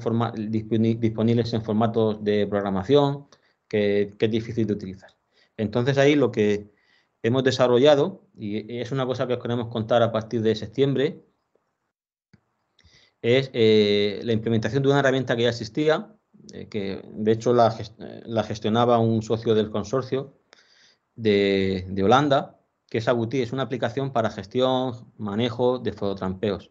disponibles en formatos de programación que, que es difícil de utilizar. Entonces ahí lo que hemos desarrollado, y es una cosa que os queremos contar a partir de septiembre, es eh, la implementación de una herramienta que ya existía, eh, que de hecho la, gestionaba un socio del consorcio de, Holanda, que es Aguti, es una aplicación para gestión, manejo de fototrampeos.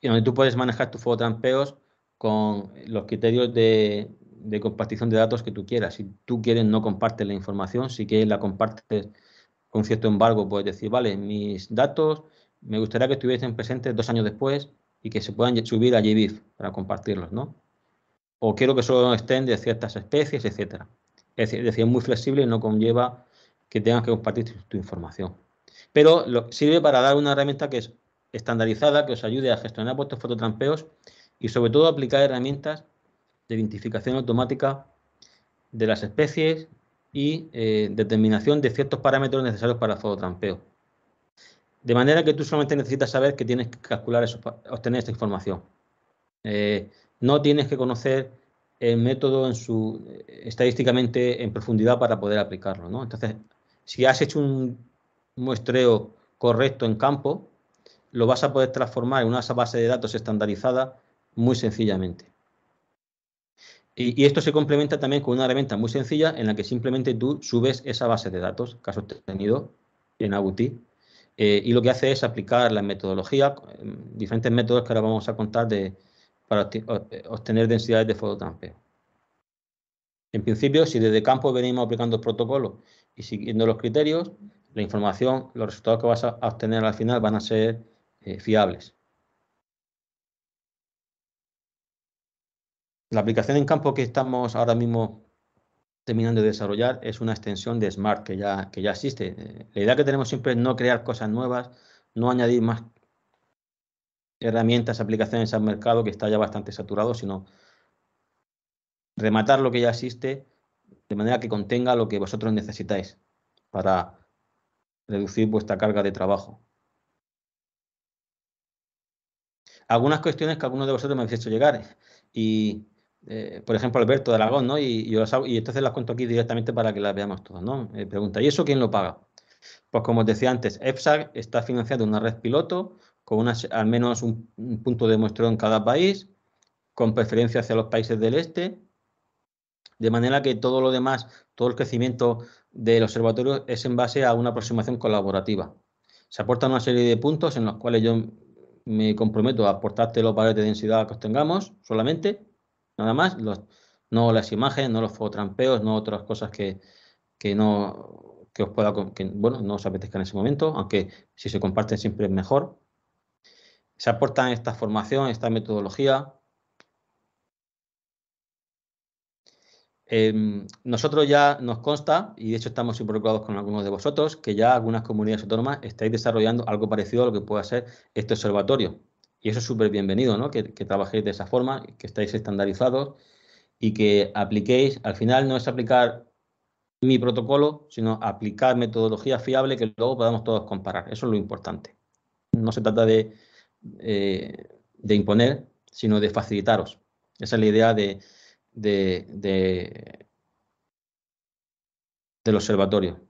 Y donde tú puedes manejar tus fototrampeos con los criterios de, de compartición de datos que tú quieras. Si tú quieres, no compartes la información. Si quieres, la compartes con cierto embargo. Puedes decir, vale, mis datos me gustaría que estuviesen presentes dos años después y que se puedan subir a GBIF para compartirlos, ¿no? O quiero que solo estén de ciertas especies, etcétera. Es decir, es muy flexible y no conlleva que tengas que compartir tu, información. Pero lo, sirve para dar una herramienta que es estandarizada, que os ayude a gestionar vuestros fototrampeos y sobre todo aplicar herramientas de identificación automática de las especies y eh, determinación de ciertos parámetros necesarios para el fototrampeo. De manera que tú solamente necesitas saber que tienes que calcular eso, obtener esta información. Eh, no tienes que conocer el método estadísticamente en profundidad para poder aplicarlo. Entonces, si has hecho un muestreo correcto en campo, lo vas a poder transformar en una base de datos estandarizada muy sencillamente. Y, esto se complementa también con una herramienta muy sencilla en la que simplemente tú subes esa base de datos que has obtenido en Auti. Eh, y lo que hace es aplicar la metodología, em, diferentes métodos que ahora vamos a contar para eh, obtener densidades de fototampeo. En principio, si desde campo venimos aplicando protocolos y siguiendo los criterios, la información, los resultados que vas a obtener al final van a ser eh, fiables. La aplicación en campo que estamos ahora mismo terminando de desarrollar es una extensión de Smart que ya, que ya existe. Eh, la idea que tenemos siempre es no crear cosas nuevas, no añadir más herramientas, aplicaciones al mercado que está ya bastante saturado, sino rematar lo que ya existe de manera que contenga lo que vosotros necesitáis para reducir vuestra carga de trabajo. Algunas cuestiones que algunos de vosotros me habéis hecho llegar y eh, por ejemplo, Alberto de Aragón, ¿no? Y, yo y, entonces las cuento aquí directamente para que las veamos todas, ¿no? Eh, pregunta, ¿y eso quién lo paga? Pues como os decía antes, EPSAC está financiando una red piloto con al menos un, punto de muestreo en cada país, con preferencia hacia los países del este, de manera que todo lo demás, todo el crecimiento del observatorio es en base a una aproximación colaborativa. Se aportan una serie de puntos en los cuales yo me comprometo a aportarte los valores de densidad que tengamos solamente, nada más, no las imágenes, no los fototrampeos, no otras cosas que, no que os pueda bueno, no os apetezca en ese momento, aunque si se comparten siempre es mejor. Se aportan esta formación, esta metodología. Em, nosotros ya nos consta, y de hecho estamos involucrados con algunos de vosotros, que ya algunas comunidades autónomas estáis desarrollando algo parecido a lo que pueda ser este observatorio. Y eso es súper bienvenido, ¿no? Que, trabajéis de esa forma, que estáis estandarizados y que apliquéis, al final no es aplicar mi protocolo, sino aplicar metodología fiable que luego podamos todos comparar. Eso es lo importante. No se trata de, eh, imponer, sino de facilitaros. Esa es la idea de, de, del observatorio.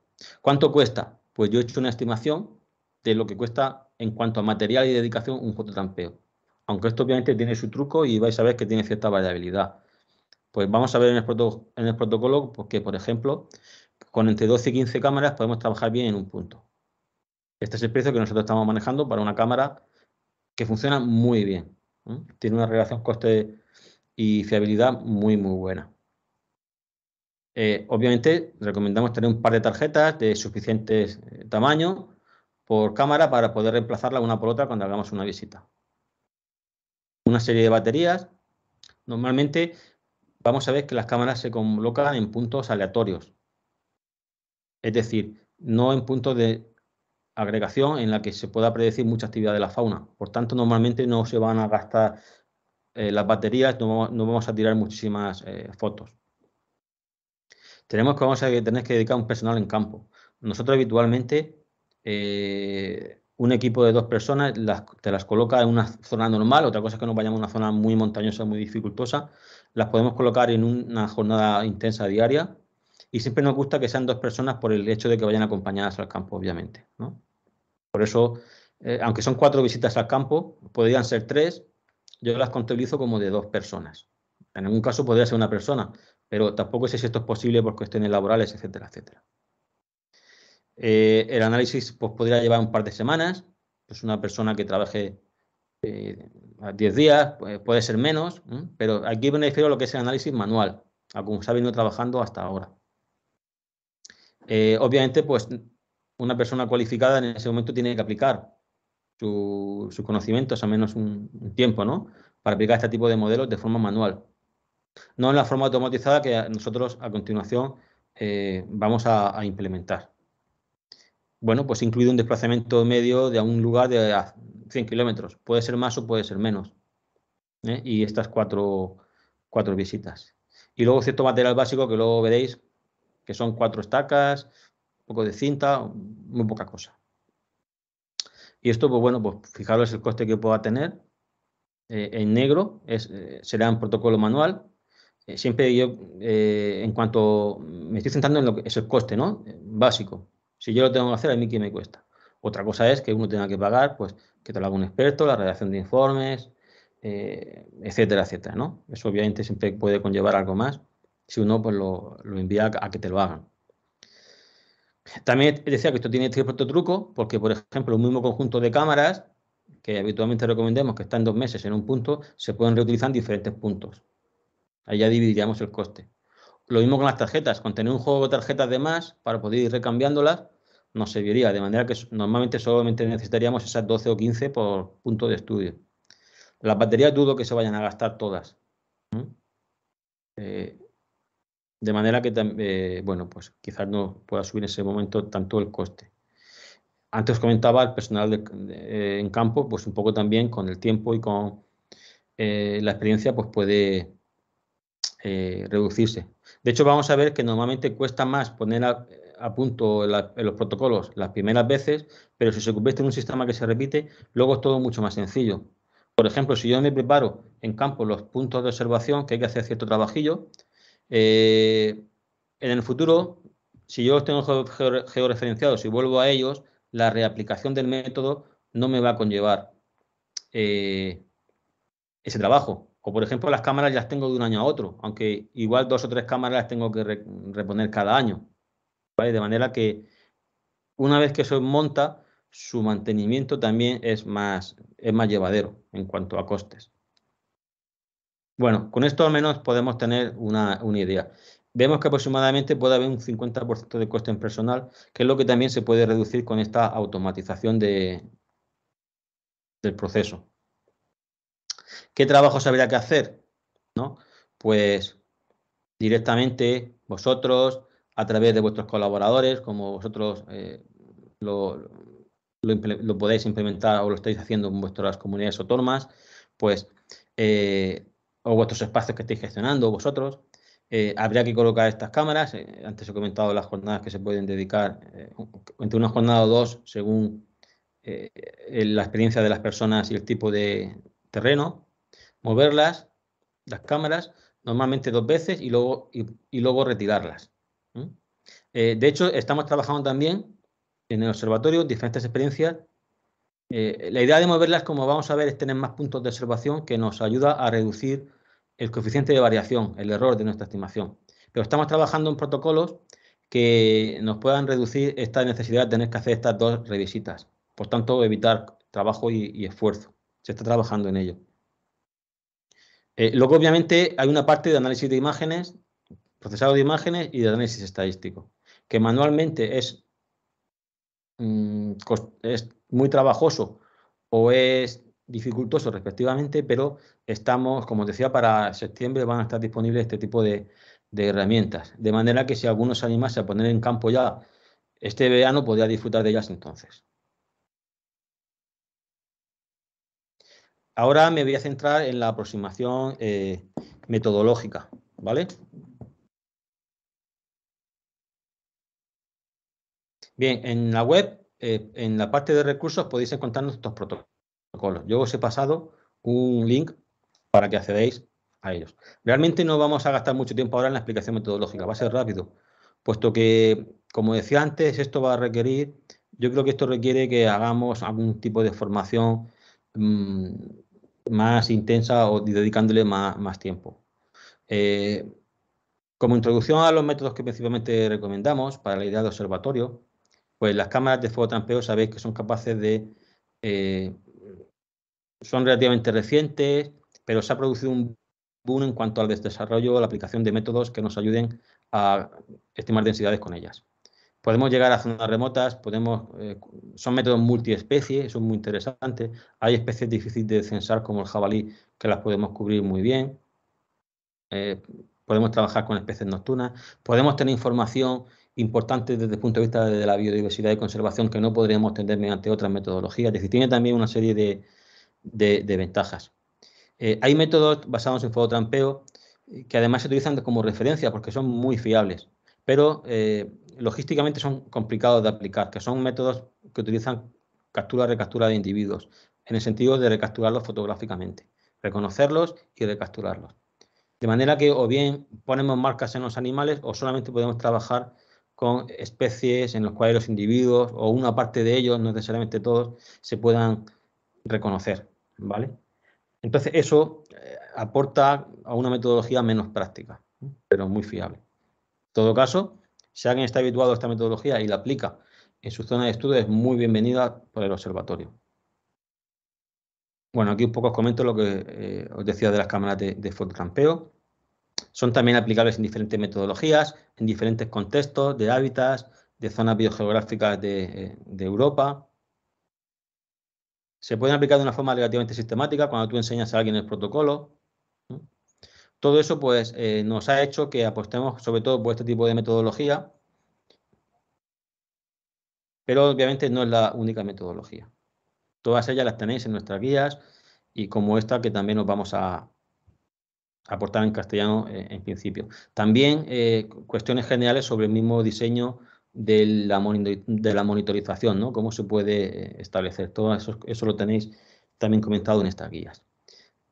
¿Cuánto cuesta? Pues yo he hecho una estimación de lo que cuesta en cuanto a material y dedicación, un fototrampeo... Aunque esto obviamente tiene su truco y vais a ver que tiene cierta variabilidad. Pues vamos a ver en el, protocolo porque, por ejemplo, con entre 12 y 15 cámaras podemos trabajar bien en un punto. Este es el precio que nosotros estamos manejando para una cámara que funciona muy bien. ¿eh? Tiene una relación coste y fiabilidad muy, muy buena. Eh, obviamente, recomendamos tener un par de tarjetas de suficientes eh, tamaño por cámara para poder reemplazarla una por otra cuando hagamos una visita. Una serie de baterías. Normalmente vamos a ver que las cámaras se colocan en puntos aleatorios. Es decir, no en puntos de agregación en la que se pueda predecir mucha actividad de la fauna. Por tanto, normalmente no se van a gastar eh, las baterías, no, vamos a tirar muchísimas eh, fotos. Tenemos que, vamos tener que dedicar un personal en campo. Nosotros habitualmente eh, un equipo de dos personas las, te las coloca en una zona normal, otra cosa es que no vayamos a una zona muy montañosa, muy dificultosa, las podemos colocar en una jornada intensa diaria y siempre nos gusta que sean dos personas por el hecho de que vayan acompañadas al campo, obviamente. ¿no? Por eso, eh, aunque son cuatro visitas al campo, podrían ser tres, yo las contabilizo como de dos personas. En algún caso podría ser una persona, pero tampoco sé si esto es posible por cuestiones laborales, etcétera, etcétera. Eh, el análisis pues, podría llevar un par de semanas, pues una persona que trabaje 10 eh, días, pues, puede ser menos, pero aquí me refiero a lo que es el análisis manual, a como se ha venido trabajando hasta ahora. Eh, obviamente, pues una persona cualificada en ese momento tiene que aplicar sus conocimientos, al menos un, tiempo, ¿no? Para aplicar este tipo de modelos de forma manual. No en la forma automatizada que nosotros a continuación vamos a implementar bueno, pues incluido un desplazamiento medio de a un lugar de 100 kilómetros. Puede ser más o puede ser menos. ¿eh? Y estas cuatro, cuatro visitas. Y luego cierto material básico que luego veréis, que son cuatro estacas, un poco de cinta, muy poca cosa. Y esto, pues bueno, pues fijaros el coste que pueda tener. Eh, en negro es, eh, será un protocolo manual. siempre yo, en cuanto me estoy centrando en lo que es el coste, ¿no? Básico. Si yo lo tengo que hacer, a mí que me cuesta. Otra cosa es que uno tenga que pagar, pues que te lo haga un experto, la redacción de informes, eh, etcétera, etcétera, ¿no? Eso obviamente siempre puede conllevar algo más si uno pues, lo, envía a que te lo hagan. También decía que esto tiene cierto truco, porque por ejemplo, un mismo conjunto de cámaras, que habitualmente recomendemos que están dos meses en un punto, se pueden reutilizar en diferentes puntos. Ahí ya dividiríamos el coste. Lo mismo con las tarjetas, con tener un juego de tarjetas de más para poder ir recambiándolas, nos serviría, de manera que normalmente solamente necesitaríamos esas 12 o 15 por punto de estudio. Las baterías dudo que se vayan a gastar todas. Eh, de manera que, eh, bueno, pues quizás no pueda subir en ese momento tanto el coste. Antes os comentaba el personal en campo, pues un poco también con el tiempo y con eh, la experiencia, pues puede reducirse. De hecho, vamos a ver que normalmente cuesta más poner a, apunto en, los protocolos las primeras veces, pero si se convierte en un sistema que se repite, luego es todo mucho más sencillo. Por ejemplo, si yo me preparo en campo los puntos de observación, que hay que hacer cierto trabajillo, eh, en el futuro, si yo los tengo georeferenciados y vuelvo a ellos, la reaplicación del método no me va a conllevar eh, ese trabajo. O, por ejemplo, las cámaras las tengo de un año a otro, aunque igual dos o tres cámaras las tengo que reponer cada año. De manera que una vez que se monta, su mantenimiento también es más, es más llevadero en cuanto a costes. Bueno, con esto al menos podemos tener una, idea. Vemos que aproximadamente puede haber un 50% de coste en personal, que es lo que también se puede reducir con esta automatización de, del proceso. ¿Qué trabajos habría que hacer? Pues directamente vosotros, a través de vuestros colaboradores, como vosotros eh, lo, podéis implementar o lo estáis haciendo en vuestras comunidades autónomas, pues, eh, o vuestros espacios que estáis gestionando vosotros. Eh, habría que colocar estas cámaras. antes he comentado las jornadas que se pueden dedicar, entre una jornada o dos, según la experiencia de las personas y el tipo de terreno. Moverlas, las cámaras, normalmente dos veces y luego, y luego retirarlas. ¿Mm? Eh, de hecho, estamos trabajando también en el observatorio diferentes experiencias. Eh, la idea de moverlas, como vamos a ver, es tener más puntos de observación que nos ayuda a reducir el coeficiente de variación, el error de nuestra estimación. Pero estamos trabajando en protocolos que nos puedan reducir esta necesidad de tener que hacer estas dos revisitas. Por tanto, evitar trabajo y, esfuerzo. Se está trabajando en ello. Eh, luego, obviamente, hay una parte de análisis de imágenes procesado de imágenes y de análisis estadístico, que manualmente es, mm, es muy trabajoso o es dificultoso respectivamente, pero estamos, como decía, para septiembre van a estar disponibles este tipo de, herramientas. De manera que si alguno se animase a poner en campo ya este verano, podría disfrutar de ellas entonces. Ahora me voy a centrar en la aproximación eh, metodológica, ¿vale? Bien, en la web, eh, en la parte de recursos podéis encontrar nuestros protocolos. Yo os he pasado un link para que accedáis a ellos. Realmente no vamos a gastar mucho tiempo ahora en la explicación metodológica, va a ser rápido, puesto que, como decía antes, esto va a requerir, yo creo que esto requiere que hagamos algún tipo de formación mm, más intensa o dedicándole más, tiempo. Eh, como introducción a los métodos que principalmente recomendamos para la idea de observatorio, pues las cámaras de fuego trampeo sabéis que son capaces de... Eh, son relativamente recientes, pero se ha producido un boom en cuanto al desarrollo, la aplicación de métodos que nos ayuden a estimar densidades con ellas. Podemos llegar a zonas remotas, podemos, eh, son métodos multiespecie, eso es muy interesantes. Hay especies difíciles de censar como el jabalí que las podemos cubrir muy bien. Eh, podemos trabajar con especies nocturnas. Podemos tener información Importante desde el punto de vista de la biodiversidad y conservación que no podríamos tener mediante otras metodologías. Es decir, tiene también una serie de, ventajas. Eh, hay métodos basados en fototrampeo eh, que además se utilizan como referencia porque son muy fiables, pero eh, logísticamente son complicados de aplicar, que son métodos que utilizan captura-recaptura de individuos, en el sentido de recapturarlos fotográficamente, reconocerlos y recapturarlos. De manera que o bien ponemos marcas en los animales o solamente podemos trabajar con especies en las cuales los individuos o una parte de ellos, no necesariamente todos, se puedan reconocer, ¿vale? Entonces eso eh, aporta a una metodología menos práctica, pero muy fiable. En todo caso, si alguien está habituado a esta metodología y la aplica en su zona de estudio, es muy bienvenida por el observatorio. Bueno, aquí un poco os comento lo que eh, os decía de las cámaras de, de son también aplicables en diferentes metodologías, en diferentes contextos de hábitats, de zonas biogeográficas eh, de, Europa. Se pueden aplicar de una forma relativamente sistemática cuando tú enseñas a alguien el protocolo. Todo eso pues, eh, nos ha hecho que apostemos sobre todo por este tipo de metodología, pero obviamente no es la única metodología. Todas ellas las tenéis en nuestras guías y como esta que también os vamos a, aportar en castellano eh, en principio. También eh, cuestiones generales sobre el mismo diseño de la, de la monitorización, ¿no? Cómo se puede eh, establecer todo eso, eso lo tenéis también comentado en estas guías.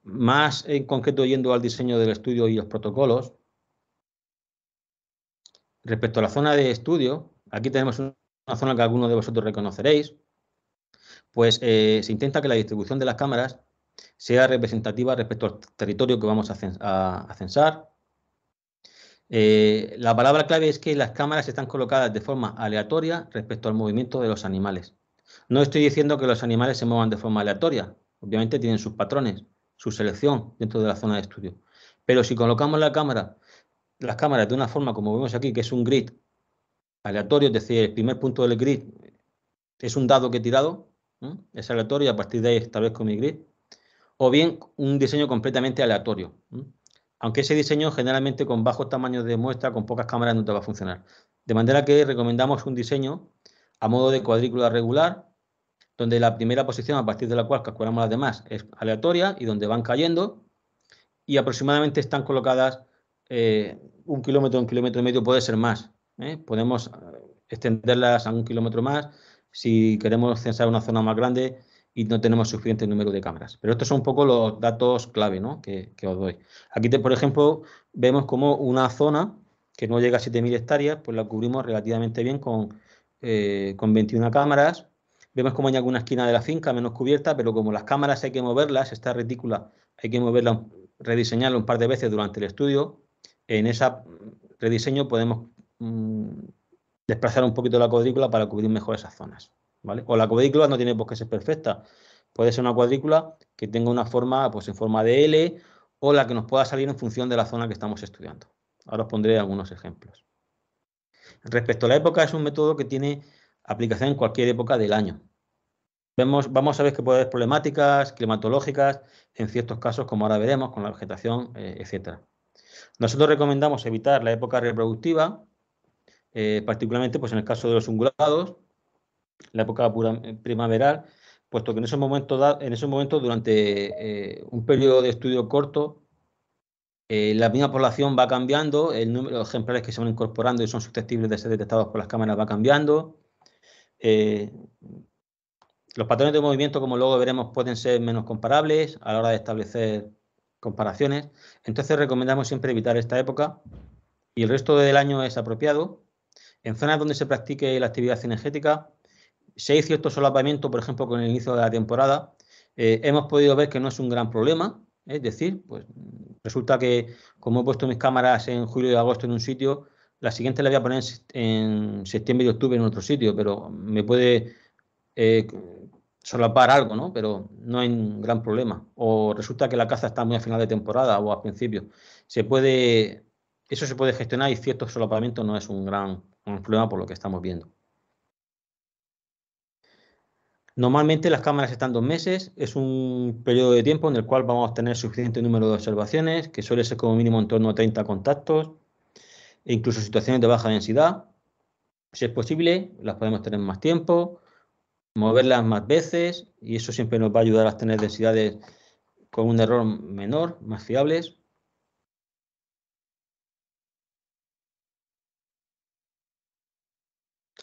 Más en concreto, yendo al diseño del estudio y los protocolos, respecto a la zona de estudio, aquí tenemos una zona que algunos de vosotros reconoceréis, pues se intenta que la distribución de las cámaras sea representativa respecto al territorio que vamos a, censar. Eh, la palabra clave es que las cámaras están colocadas de forma aleatoria respecto al movimiento de los animales. No estoy diciendo que los animales se muevan de forma aleatoria, obviamente tienen sus patrones, su selección dentro de la zona de estudio. Pero si colocamos la cámara, las cámaras de una forma como vemos aquí, que es un grid aleatorio, es decir, el primer punto del grid es un dado que he tirado, es aleatorio y a partir de ahí establezco mi grid o bien un diseño completamente aleatorio. Aunque ese diseño generalmente con bajos tamaños de muestra, con pocas cámaras, no te va a funcionar. De manera que recomendamos un diseño a modo de cuadrícula regular, donde la primera posición a partir de la cual calculamos las demás es aleatoria y donde van cayendo y aproximadamente están colocadas eh, un kilómetro, un kilómetro y medio, puede ser más. ¿eh? Podemos eh, extenderlas a un kilómetro más si queremos censar una zona más grande y no tenemos suficiente número de cámaras. Pero estos son un poco los datos clave que, os doy. Aquí, por ejemplo, vemos como una zona que no llega a 7.000 hectáreas, pues la cubrimos relativamente bien con, eh, con 21 cámaras. Vemos como hay alguna esquina de la finca menos cubierta, pero como las cámaras hay que moverlas, esta retícula hay que moverla, rediseñarla un par de veces durante el estudio, en ese rediseño podemos mm, desplazar un poquito la cuadrícula para cubrir mejor esas zonas. O la cuadrícula no tiene por qué ser perfecta. Puede ser una cuadrícula que tenga una forma, pues en forma de L, o la que nos pueda salir en función de la zona que estamos estudiando. Ahora os pondré algunos ejemplos. Respecto a la época, es un método que tiene aplicación en cualquier época del año. Vemos, vamos a ver que puede haber problemáticas climatológicas en ciertos casos, como ahora veremos, con la vegetación, etc. Eh, etcétera. Nosotros recomendamos evitar la época reproductiva, eh, particularmente pues, en el caso de los ungulados, la época eh, primaveral, puesto que en ese momento, en durante eh, un periodo de estudio corto, eh, la misma población va cambiando, el número de ejemplares que se van incorporando y son susceptibles de ser detectados por las cámaras va cambiando. los patrones de movimiento, como luego veremos, pueden ser menos comparables a la hora de establecer comparaciones. Entonces recomendamos siempre evitar esta época y el resto del año es apropiado. En zonas donde se practique la actividad cinegética, si hay cierto solapamiento, por ejemplo, con el inicio de la temporada, eh, hemos podido ver que no es un gran problema. Es decir, pues resulta que, como he puesto mis cámaras en julio y agosto en un sitio, la siguiente la voy a poner en, septiembre y octubre en otro sitio, pero me puede eh, solapar algo, ¿no? Pero no hay un gran problema. O resulta que la caza está muy a final de temporada o a principio. Se puede, eso se puede gestionar y cierto solapamiento no es un gran problema por lo que estamos viendo. Normalmente las cámaras están dos meses, es un periodo de tiempo en el cual vamos a tener suficiente número de observaciones, que suele ser como mínimo en torno a 30 contactos, e incluso situaciones de baja densidad. Si es posible, las podemos tener más tiempo, moverlas más veces, y eso siempre nos va a ayudar a tener densidades con un error menor, más fiables.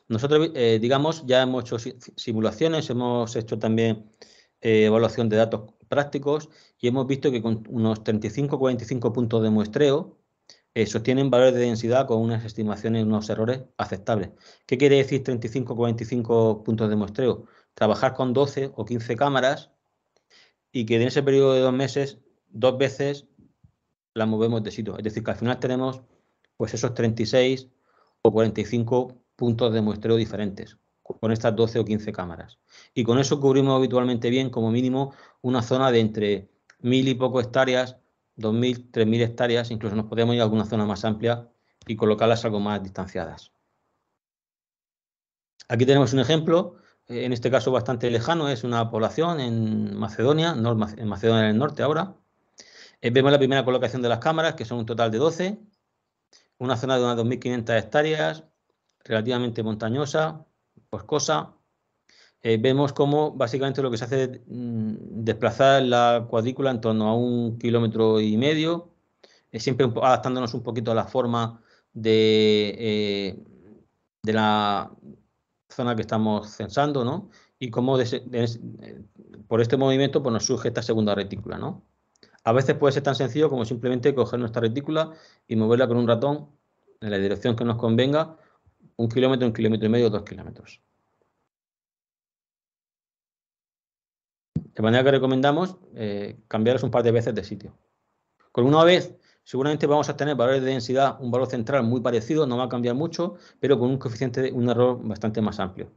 Nosotros, eh, digamos, ya hemos hecho simulaciones, hemos hecho también eh, evaluación de datos prácticos y hemos visto que con unos 35-45 puntos de muestreo eh, sostienen valores de densidad con unas estimaciones, unos errores aceptables. ¿Qué quiere decir 35-45 puntos de muestreo? Trabajar con 12 o 15 cámaras y que en ese periodo de dos meses, dos veces las movemos de sitio. Es decir, que al final tenemos pues esos 36 o 45 puntos puntos de muestreo diferentes con estas 12 o 15 cámaras. Y con eso cubrimos habitualmente bien, como mínimo, una zona de entre mil y poco hectáreas, 2.000, 3.000 hectáreas, incluso nos podemos ir a alguna zona más amplia y colocarlas algo más distanciadas. Aquí tenemos un ejemplo, en este caso bastante lejano, es una población en Macedonia, en Macedonia del Norte ahora. Eh, vemos la primera colocación de las cámaras, que son un total de 12, una zona de unas 2.500 hectáreas, relativamente montañosa, boscosa. Pues eh, vemos cómo básicamente lo que se hace es mm, desplazar la cuadrícula en torno a un kilómetro y medio, eh, siempre adaptándonos un poquito a la forma de, eh, de la zona que estamos censando, ¿no? Y cómo eh, por este movimiento pues, nos surge esta segunda retícula, ¿no? A veces puede ser tan sencillo como simplemente coger nuestra retícula y moverla con un ratón en la dirección que nos convenga un kilómetro, un kilómetro y medio, dos kilómetros. De manera que recomendamos eh, un par de veces de sitio. Con una vez, seguramente vamos a tener valores de densidad, un valor central muy parecido, no va a cambiar mucho, pero con un coeficiente, de, un error bastante más amplio.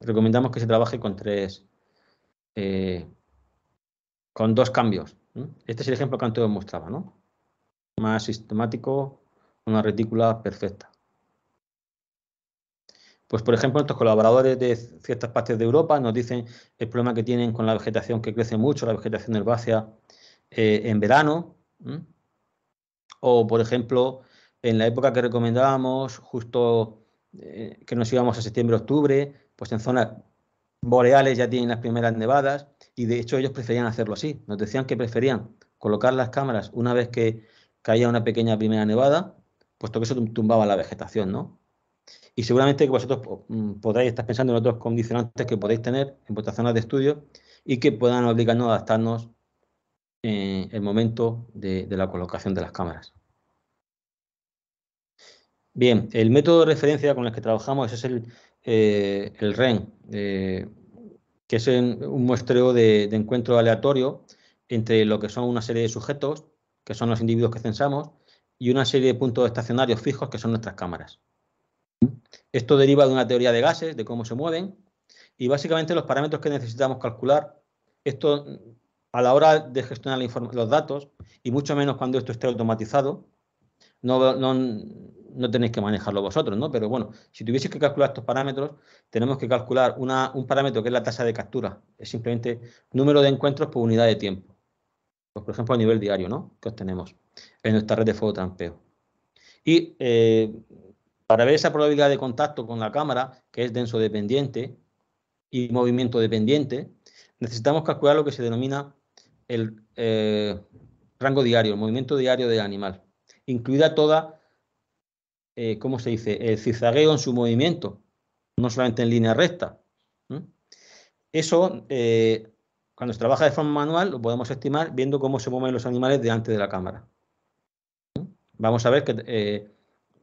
Recomendamos que se trabaje con tres, eh, con dos cambios. Este es el ejemplo que antes os mostraba, ¿no? Más sistemático, una retícula perfecta. Pues, por ejemplo, nuestros colaboradores de ciertas partes de Europa nos dicen el problema que tienen con la vegetación que crece mucho, la vegetación herbácea eh, en verano. O, por ejemplo, en la época que recomendábamos, justo eh, que nos íbamos a septiembre-octubre, pues en zonas boreales ya tienen las primeras nevadas y de hecho ellos preferían hacerlo así. Nos decían que preferían colocar las cámaras una vez que caía una pequeña primera nevada, puesto que eso tumbaba la vegetación, ¿no? Y seguramente que vosotros mm, podréis estar pensando en otros condicionantes que podéis tener en vuestras zonas de estudio y que puedan obligarnos a adaptarnos en el momento de, la colocación de las cámaras. Bien, el método de referencia con el que trabajamos es el, eh, REN, eh, que es un muestreo de, encuentro aleatorio entre lo que son una serie de sujetos, que son los individuos que censamos, y una serie de puntos estacionarios fijos, que son nuestras cámaras. Esto deriva de una teoría de gases, de cómo se mueven, y básicamente los parámetros que necesitamos calcular, esto a la hora de gestionar los datos, y mucho menos cuando esto esté automatizado, no, tenéis que manejarlo vosotros, ¿no? Pero bueno, si tuvieseis que calcular estos parámetros, tenemos que calcular un parámetro que es la tasa de captura, es simplemente número de encuentros por unidad de tiempo. Pues, por ejemplo, a nivel diario, ¿no? Que obtenemos en nuestra red de fuego trampeo. Y eh, para ver esa probabilidad de contacto con la cámara, que es denso dependiente y movimiento dependiente, necesitamos calcular lo que se denomina el eh, rango diario, el movimiento diario del animal, incluida toda, eh, ¿cómo se dice?, el zigzagueo en su movimiento, no solamente en línea recta. Eso, eh, cuando se trabaja de forma manual, lo podemos estimar viendo cómo se mueven los animales delante de la cámara. Vamos a ver que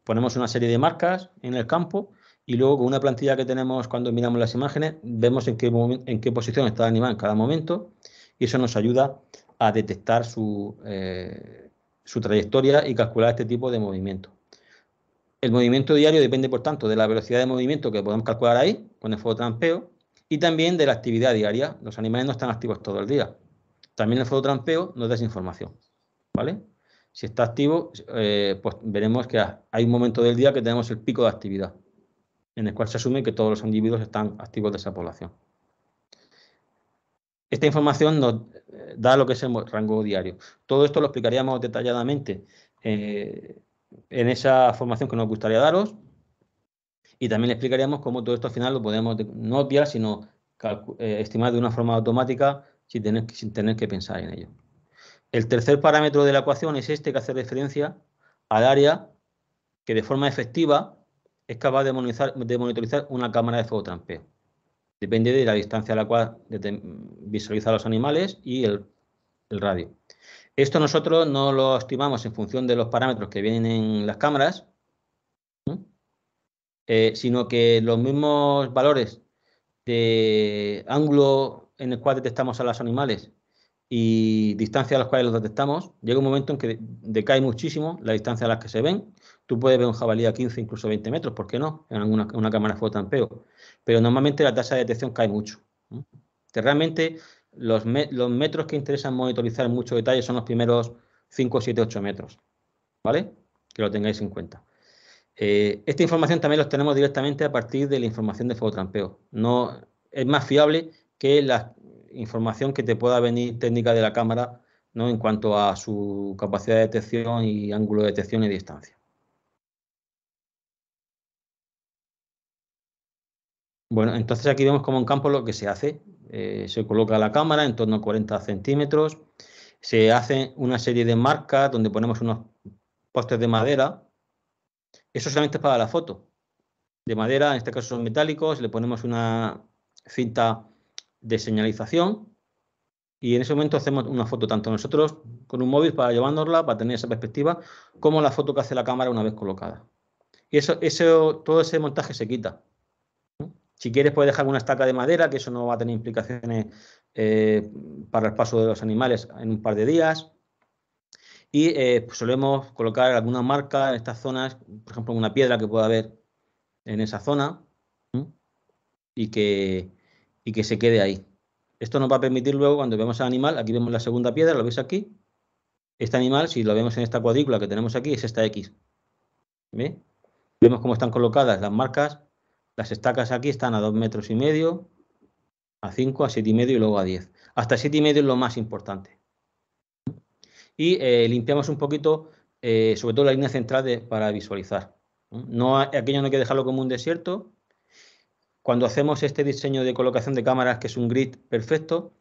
ponemos una serie de marcas en el campo y luego con una plantilla que tenemos cuando miramos las imágenes, vemos en qué, en qué posición está el animal en cada momento y eso nos ayuda a detectar su, eh, su trayectoria y calcular este tipo de movimiento. El movimiento diario depende, por tanto, de la velocidad de movimiento que podemos calcular ahí con el fototrampeo y también de la actividad diaria. Los animales no están activos todo el día. También el fototrampeo nos da esa información. ¿Vale? Si está activo, eh, pues veremos que hay un momento del día que tenemos el pico de actividad, en el cual se asume que todos los individuos están activos de esa población. Esta información nos eh, da lo que es el rango diario. Todo esto lo explicaríamos detalladamente eh, en esa formación que nos gustaría daros y también le explicaríamos cómo todo esto al final lo podemos no obviar, sino estimar de una forma automática sin tener que pensar en ello. El tercer parámetro de la ecuación es este que hace referencia al área que de forma efectiva es capaz de monitorizar, una cámara de fototrampeo. Depende de la distancia a la cual visualiza los animales y el, radio. Esto nosotros no lo estimamos en función de los parámetros que vienen en las cámaras, eh, sino que los mismos valores de ángulo en el cual detectamos a los animales y distancias a las cuales los detectamos, llega un momento en que decae muchísimo la distancia a las que se ven. Tú puedes ver un jabalí a 15, incluso 20 metros, ¿por qué no? En una cámara de fototrampeo. Pero normalmente la tasa de detección cae mucho. Que realmente los, los metros que interesan monitorizar en mucho detalle son los primeros 5, 7, 8 metros. ¿Vale? Que lo tengáis en cuenta. Eh, esta información también la tenemos directamente a partir de la información de fototrampeo. No, es más fiable que las, información que te pueda venir técnica de la cámara ¿no? en cuanto a su capacidad de detección y ángulo de detección y distancia. Bueno, entonces aquí vemos como en campo lo que se hace. Eh, se coloca la cámara en torno a 40 centímetros. Se hace una serie de marcas donde ponemos unos postes de madera. Eso solamente es para la foto. De madera, en este caso son metálicos, le ponemos una cinta de señalización y en ese momento hacemos una foto tanto nosotros con un móvil para llevándola para tener esa perspectiva, como la foto que hace la cámara una vez colocada. Y eso, eso todo ese montaje se quita. Si quieres, puedes dejar una estaca de madera, que eso no va a tener implicaciones eh, para el paso de los animales en un par de días. Y eh, pues solemos colocar alguna marca en estas zonas, por ejemplo, una piedra que pueda haber en esa zona y que y que se quede ahí. Esto nos va a permitir luego, cuando vemos al animal, aquí vemos la segunda piedra, lo veis aquí. Este animal, si lo vemos en esta cuadrícula que tenemos aquí, es esta X. Vemos cómo están colocadas las marcas. Las estacas aquí están a dos metros y medio, a 5, a siete y medio y luego a 10. Hasta siete y medio es lo más importante. Y eh, limpiamos un poquito, eh, sobre todo la línea central para visualizar. No, aquello no hay que dejarlo como un desierto, cuando hacemos este diseño de colocación de cámaras, que es un grid perfecto,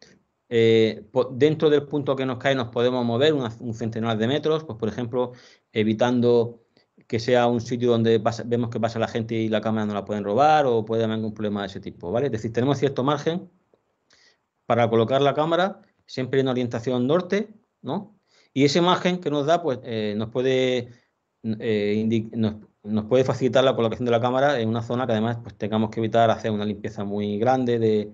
eh, dentro del punto que nos cae nos podemos mover un centenar de metros, pues por ejemplo, evitando que sea un sitio donde vemos que pasa la gente y la cámara no la pueden robar o puede haber algún problema de ese tipo, ¿vale? Es decir, tenemos cierto margen para colocar la cámara siempre en orientación norte, ¿no? Y ese margen que nos da, pues eh, nos puede eh, nos, puede facilitar la colocación de la cámara en una zona que además pues, tengamos que evitar hacer una limpieza muy grande, de,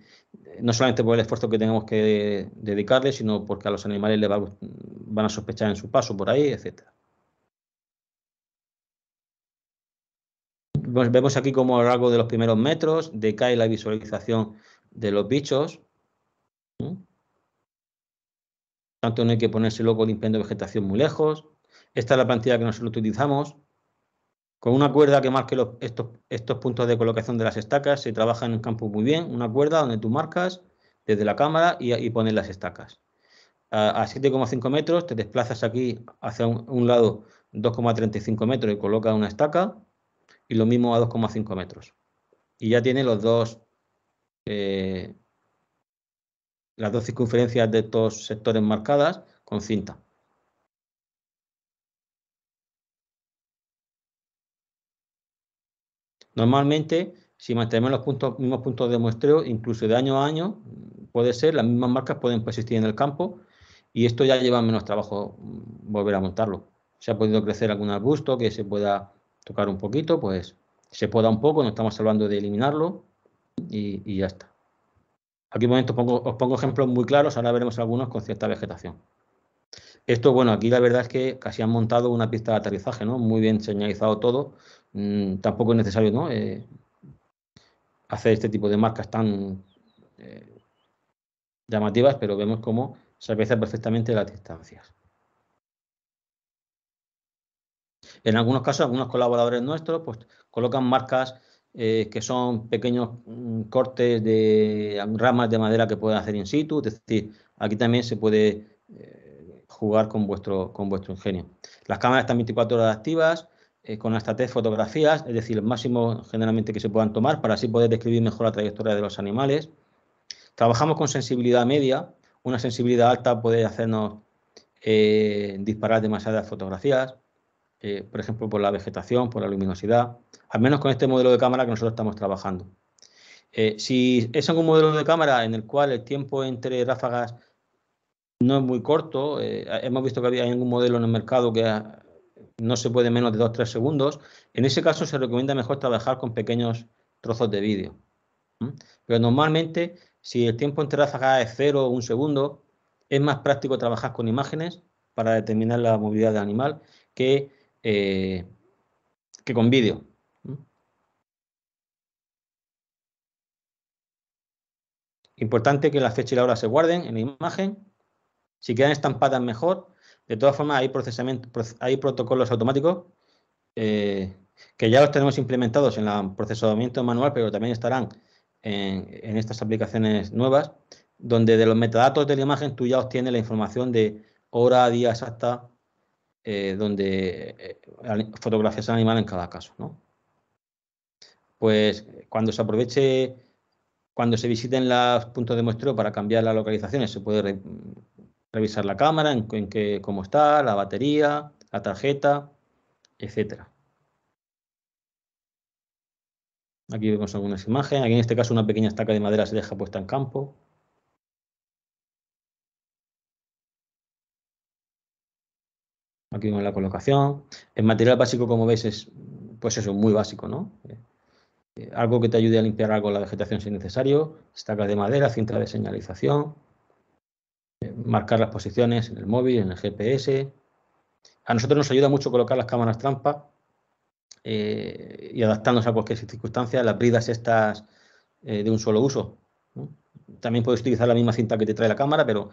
no solamente por el esfuerzo que tengamos que dedicarle, sino porque a los animales les van a sospechar en su paso por ahí, etc. Vemos aquí como a lo largo de los primeros metros decae la visualización de los bichos. Tanto no hay que ponerse loco limpiando vegetación muy lejos. Esta es la plantilla que nosotros utilizamos. Con una cuerda que marque estos, puntos de colocación de las estacas, se trabaja en un campo muy bien. Una cuerda donde tú marcas desde la cámara y, pones las estacas. A, 7,5 metros te desplazas aquí hacia un, lado 2,35 metros y colocas una estaca y lo mismo a 2,5 metros. Y ya tiene los dos, eh, las dos circunferencias de estos sectores marcadas con cinta. Normalmente, si mantenemos los mismos puntos de muestreo, incluso de año a año, puede ser, las mismas marcas pueden persistir en el campo y esto ya lleva menos trabajo mm, volver a montarlo. Se ha podido crecer algún arbusto que se pueda tocar un poquito, pues se pueda un poco, no estamos hablando de eliminarlo y, ya está. Aquí momento os pongo ejemplos muy claros, ahora veremos algunos con cierta vegetación. Esto, bueno, aquí la verdad es que casi han montado una pista de aterrizaje, ¿no? Muy bien señalizado todo, Mm, tampoco es necesario eh, hacer este tipo de marcas tan eh, llamativas, pero vemos cómo se aprecia perfectamente las distancias. En algunos casos, algunos colaboradores nuestros pues, colocan marcas eh, que son pequeños mm, cortes de ramas de madera que pueden hacer in situ, es decir, aquí también se puede jugar con vuestro, con vuestro ingenio. Las cámaras están 24 horas activas, eh, con hasta tres fotografías, es decir, el máximo generalmente que se puedan tomar para así poder describir mejor la trayectoria de los animales. Trabajamos con sensibilidad media, una sensibilidad alta puede hacernos eh, disparar demasiadas fotografías, eh, por ejemplo, por la vegetación, por la luminosidad, al menos con este modelo de cámara que nosotros estamos trabajando. si es algún modelo de cámara en el cual el tiempo entre ráfagas no es muy corto, hemos visto que había algún modelo en el mercado que no se puede menos de 2-3 segundos. En ese caso se recomienda mejor trabajar con pequeños trozos de vídeo. Pero normalmente, si el tiempo en ráfaga es 0 o 1 segundo, es más práctico trabajar con imágenes para determinar la movilidad del animal que, eh, que con vídeo. Importante que la fecha y la hora se guarden en la imagen. Si quedan estampadas mejor, de todas formas, hay, hay protocolos automáticos eh, que ya los tenemos implementados en el procesamiento manual, pero también estarán en, estas aplicaciones nuevas, donde de los metadatos de la imagen tú ya obtienes la información de hora, día exacta, eh, donde eh, fotografías al animal en cada caso. ¿no? Pues cuando se aproveche, cuando se visiten los puntos de muestreo para cambiar las localizaciones, se puede revisar la cámara, en, qué, cómo está, la batería, la tarjeta, etcétera. Aquí vemos algunas imágenes. Aquí en este caso una pequeña estaca de madera se deja puesta en campo. Aquí vemos la colocación. El material básico, como veis, es pues eso, muy básico, ¿no? Eh, algo que te ayude a limpiar algo la vegetación si es necesario. Estacas de madera, cinta de señalización marcar las posiciones en el móvil, en el GPS. A nosotros nos ayuda mucho colocar las cámaras trampa eh, y adaptándose a cualquier circunstancia, las bridas estas eh, de un solo uso. También puedes utilizar la misma cinta que te trae la cámara, pero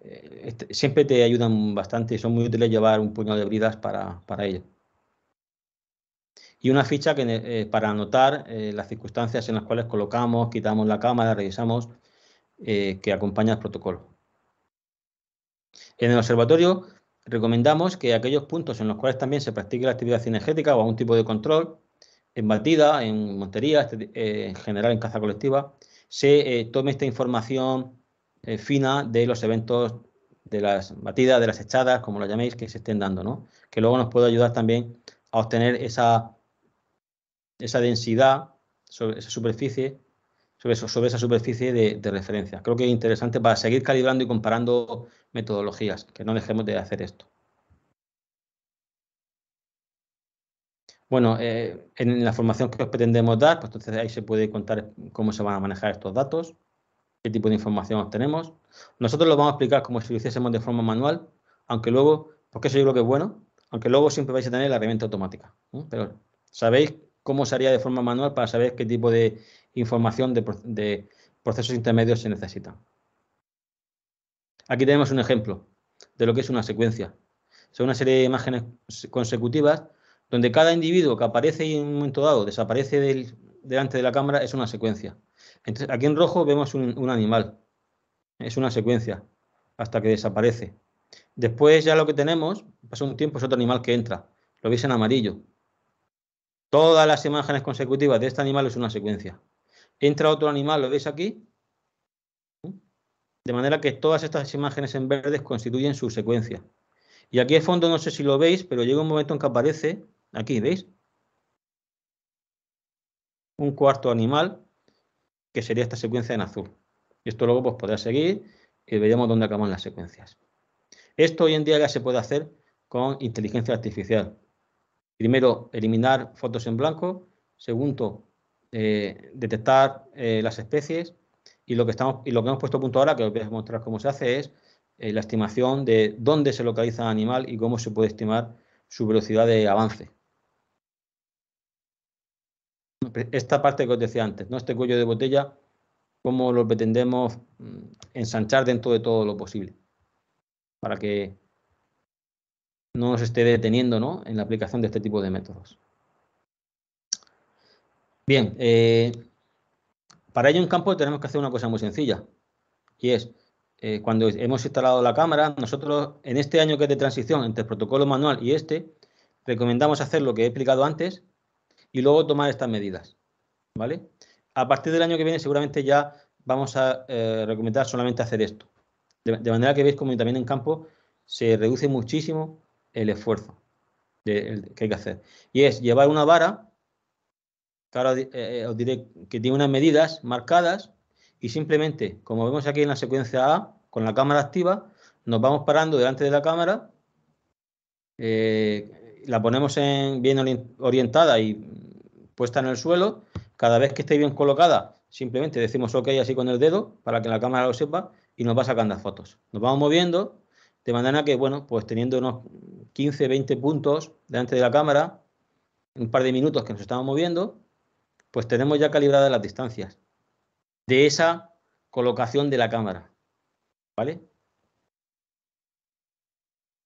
eh, este, siempre te ayudan bastante y son muy útiles llevar un puñado de bridas para, ello. Y una ficha que, para anotar las circunstancias en las cuales colocamos, quitamos la cámara, revisamos, que acompaña el protocolo. En el observatorio recomendamos que aquellos puntos en los cuales también se practique la actividad cinegética o algún tipo de control, en batida, en montería, este, eh, en general en caza colectiva, se eh, tome esta información eh, fina de los eventos de las batidas, de las echadas, como lo llaméis, que se estén dando, ¿no? Que luego nos puede ayudar también a obtener esa, esa densidad sobre esa superficie, sobre, esa superficie de, de referencia. Creo que es interesante para seguir calibrando y comparando metodologías, que no dejemos de hacer esto. Bueno, eh, en la formación que os pretendemos dar, pues entonces ahí se puede contar cómo se van a manejar estos datos, qué tipo de información obtenemos. Nosotros lo vamos a explicar como si lo hiciésemos de forma manual, aunque luego, porque eso yo creo que es bueno, aunque luego siempre vais a tener la herramienta automática. Pero sabéis cómo se haría de forma manual para saber qué tipo de información de, de procesos intermedios se necesitan. Aquí tenemos un ejemplo de lo que es una secuencia. Son una serie de imágenes consecutivas donde cada individuo que aparece en un momento dado desaparece delante de la cámara es una secuencia. Entonces, aquí en rojo vemos un, un animal. Es una secuencia hasta que desaparece. Después ya lo que tenemos, pasa un tiempo, es otro animal que entra. Lo veis en amarillo. Todas las imágenes consecutivas de este animal es una secuencia. Entra otro animal, lo veis aquí, de manera que todas estas imágenes en verdes constituyen su secuencia. Y aquí de fondo no sé si lo veis, pero llega un momento en que aparece, aquí, ¿veis? Un cuarto animal, que sería esta secuencia en azul. Y esto luego pues, podrá seguir y veremos dónde acaban las secuencias. Esto hoy en día ya se puede hacer con inteligencia artificial. Primero, eliminar fotos en blanco. Segundo, eh, detectar eh, las especies. Y lo que, estamos, y lo que hemos puesto a punto ahora, que os voy a mostrar cómo se hace, es eh, la estimación de dónde se localiza el animal y cómo se puede estimar su velocidad de avance. Esta parte que os decía antes, ¿no? este cuello de botella, cómo lo pretendemos mm, ensanchar dentro de todo lo posible, para que no nos esté deteniendo ¿no? en la aplicación de este tipo de métodos. Bien, eh, para ello en campo tenemos que hacer una cosa muy sencilla y es eh, cuando hemos instalado la cámara, nosotros en este año que es de transición entre el protocolo manual y este, recomendamos hacer lo que he explicado antes y luego tomar estas medidas. ¿vale? A partir del año que viene seguramente ya vamos a eh, recomendar solamente hacer esto. De, manera que veis como también en campo se reduce muchísimo el esfuerzo que hay que hacer. Y es llevar una vara que ahora eh, eh, os diré que tiene unas medidas marcadas y simplemente, como vemos aquí en la secuencia A, con la cámara activa, nos vamos parando delante de la cámara, eh, la ponemos bien orientada y puesta en el suelo, cada vez que esté bien colocada, simplemente decimos OK así con el dedo para que la cámara lo sepa y nos va sacando las fotos. Nos vamos moviendo de manera que, bueno, pues teniendo unos 15, 20 puntos delante de la cámara, un par de minutos que nos estamos moviendo, pues tenemos ya calibradas las distancias de esa colocación de la cámara. ¿Vale?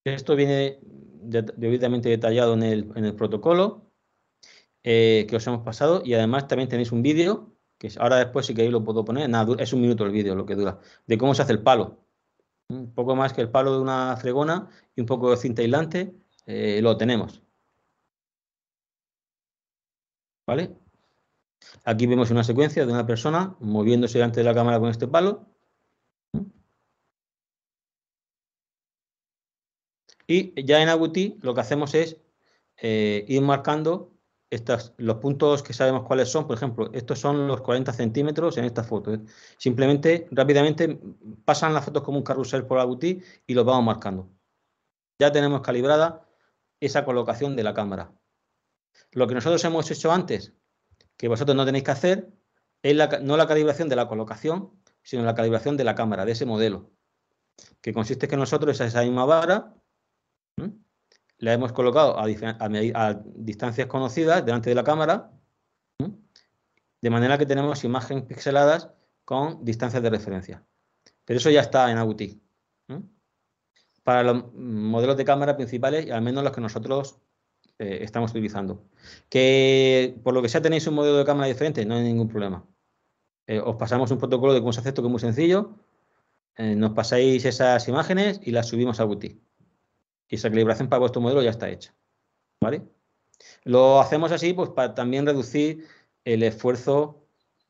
Esto viene debidamente detallado en el, protocolo eh, que os hemos pasado y además también tenéis un vídeo, que ahora después si queréis lo puedo poner, es un minuto el vídeo lo que dura, de cómo se hace el palo. Un poco más que el palo de una fregona y un poco de cinta aislante, eh, lo tenemos. ¿Vale? Aquí vemos una secuencia de una persona moviéndose delante de la cámara con este palo. Y ya en Agutí lo que hacemos es eh, ir marcando los puntos que sabemos cuáles son. Por ejemplo, estos son los 40 centímetros en esta foto. Simplemente, rápidamente, pasan las fotos como un carrusel por Agutí y los vamos marcando. Ya tenemos calibrada esa colocación de la cámara. Lo que nosotros hemos hecho antes, que vosotros no tenéis que hacer es no la calibración de la colocación, sino la calibración de la cámara, de ese modelo, que consiste que nosotros esa, esa misma vara la hemos colocado a, distancias conocidas delante de la cámara, de manera que tenemos imágenes pixeladas con distancias de referencia. Pero eso ya está en Auti Para los mm, modelos de cámara principales, y al menos los que nosotros eh, estamos utilizando. Que por lo que sea tenéis un modelo de cámara diferente, no hay ningún problema. Eh, os pasamos un protocolo de concepto que es muy sencillo. Eh, nos pasáis esas imágenes y las subimos a Boutique. Y esa calibración para vuestro modelo ya está hecha. ¿Vale? Lo hacemos así pues para también reducir el esfuerzo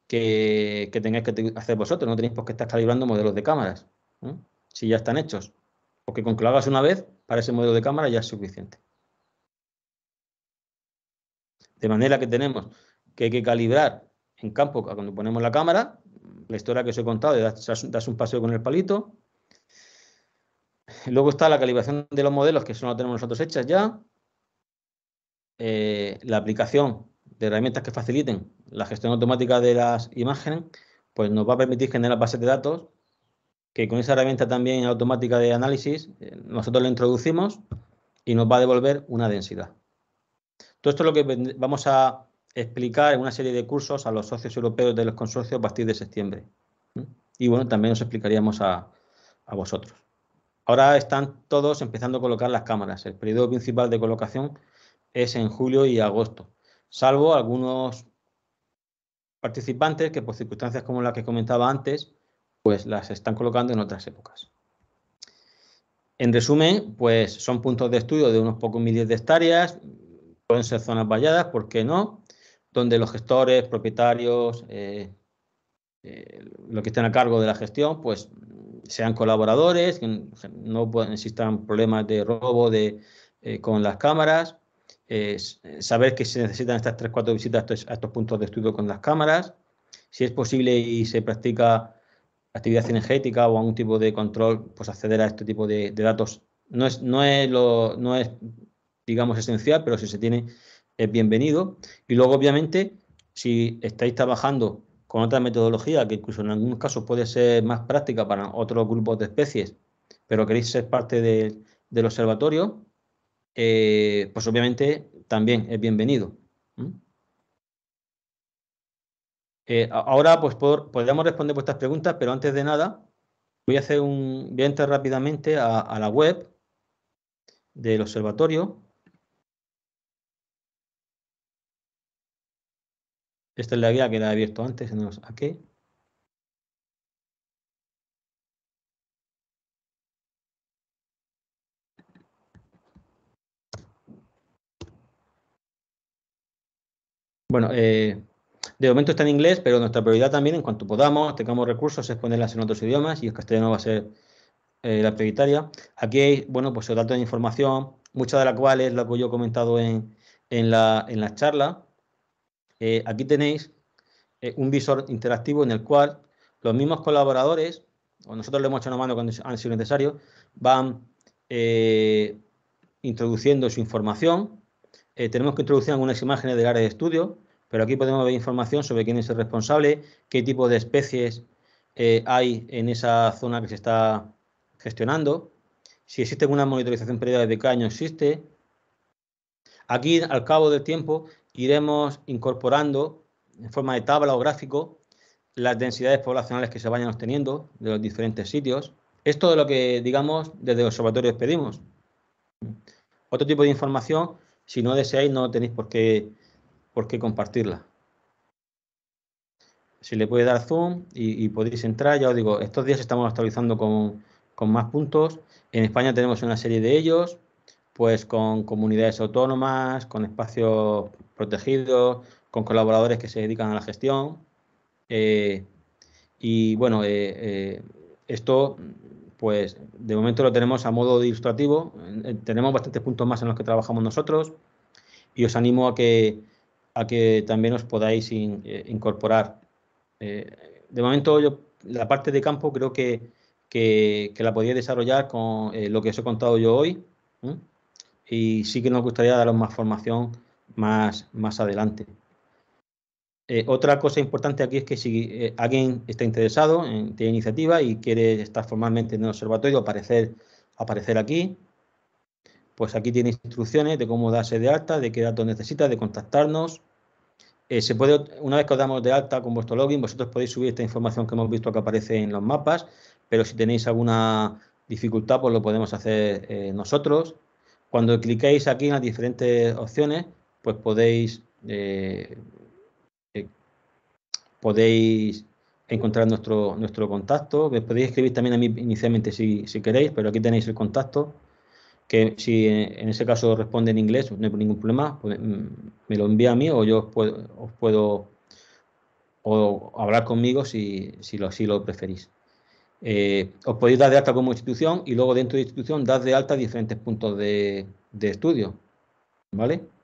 que, tengáis que hacer vosotros. No tenéis por qué estar calibrando modelos de cámaras. Si ya están hechos. Porque con que lo hagas una vez, para ese modelo de cámara ya es suficiente. De manera que tenemos que hay que calibrar en campo cuando ponemos la cámara, la historia que os he contado de das un paseo con el palito. Luego está la calibración de los modelos, que eso no lo tenemos nosotros hechas ya. Eh, la aplicación de herramientas que faciliten la gestión automática de las imágenes, pues nos va a permitir generar bases de datos que con esa herramienta también automática de análisis eh, nosotros le introducimos y nos va a devolver una densidad esto es lo que vamos a explicar en una serie de cursos a los socios europeos de los consorcios a partir de septiembre. Y bueno, también os explicaríamos a, vosotros. Ahora están todos empezando a colocar las cámaras. El periodo principal de colocación es en julio y agosto, salvo algunos participantes que por circunstancias como las que comentaba antes, pues las están colocando en otras épocas. En resumen, pues son puntos de estudio de unos pocos miles de hectáreas, pueden ser zonas valladas, ¿por qué no? Donde los gestores, propietarios, eh, eh, los que estén a cargo de la gestión, pues sean colaboradores, que no existan problemas de robo de, eh, con las cámaras, saber que se necesitan estas 3 cuatro visitas a estos, puntos de estudio con las cámaras, si es posible y se practica actividad energética o algún tipo de control, pues acceder a este tipo de, datos. No es, no es digamos, esencial, pero si se tiene es bienvenido. Y luego, obviamente, si estáis trabajando con otra metodología, que incluso en algunos casos puede ser más práctica para otros grupos de especies, pero queréis ser parte del observatorio, eh, pues obviamente también es bienvenido. Eh, ahora pues podríamos responder vuestras preguntas, pero antes de nada voy a hacer un voy entrar rápidamente a la web del observatorio Esta es la guía que la he abierto antes, aquí. Bueno, eh, de momento está en inglés, pero nuestra prioridad también, en cuanto podamos, tengamos recursos, es ponerlas en otros idiomas y el castellano va a ser eh, la prioritaria. Aquí hay, bueno, pues dato de información, mucha de la cual es lo que yo he comentado en, en, la, en la charla. Eh, aquí tenéis eh, un visor interactivo en el cual los mismos colaboradores, o nosotros le hemos hecho una mano cuando han sido necesarios, van eh, introduciendo su información. tenemos que introducir algunas imágenes del área de estudio, pero aquí podemos ver información sobre quién es el responsable, qué tipo de especies hay en esa zona que se está gestionando, si existe una monitorización periódica de qué año existe, Aquí, al cabo del tiempo, iremos incorporando en forma de tabla o gráfico las densidades poblacionales que se vayan obteniendo de los diferentes sitios. Esto es lo que, digamos, desde el observatorio pedimos. Otro tipo de información, si no deseáis, no tenéis por qué, por qué compartirla. Si le puede dar zoom y, podéis entrar, ya os digo, estos días estamos actualizando con, con más puntos. En España tenemos una serie de ellos pues con comunidades autónomas, con espacios protegidos, con colaboradores que se dedican a la gestión. Eh, y bueno, eh, eh, esto, pues de momento lo tenemos a modo ilustrativo. tenemos bastantes puntos más en los que trabajamos nosotros y os animo a que, a que también os podáis incorporar. de momento, yo la parte de campo creo que, que, la podéis desarrollar con lo que os he contado yo hoy y sí que nos gustaría daros más formación más, más adelante. Eh, otra cosa importante aquí es que si eh, alguien está interesado en tiene iniciativa y quiere estar formalmente en el observatorio, aparecer, aparecer aquí, pues aquí tiene instrucciones de cómo darse de alta, de qué datos necesita, de contactarnos. Eh, se puede, una vez que os damos de alta con vuestro login, vosotros podéis subir esta información que hemos visto que aparece en los mapas, pero si tenéis alguna dificultad, pues lo podemos hacer nosotros. Cuando cliquéis aquí en las diferentes opciones, pues podéis, eh, eh, podéis encontrar nuestro, nuestro contacto. podéis escribir también a mí inicialmente si, queréis, pero aquí tenéis el contacto, que si eh, en ese caso responde en inglés, no hay ningún problema, pues, mm, me lo envía a mí o yo os puedo, o hablar conmigo si, lo, si lo preferís eh, os podéis dar de alta como institución y luego dentro de institución dar de alta diferentes puntos de, de estudio. ¿Vale?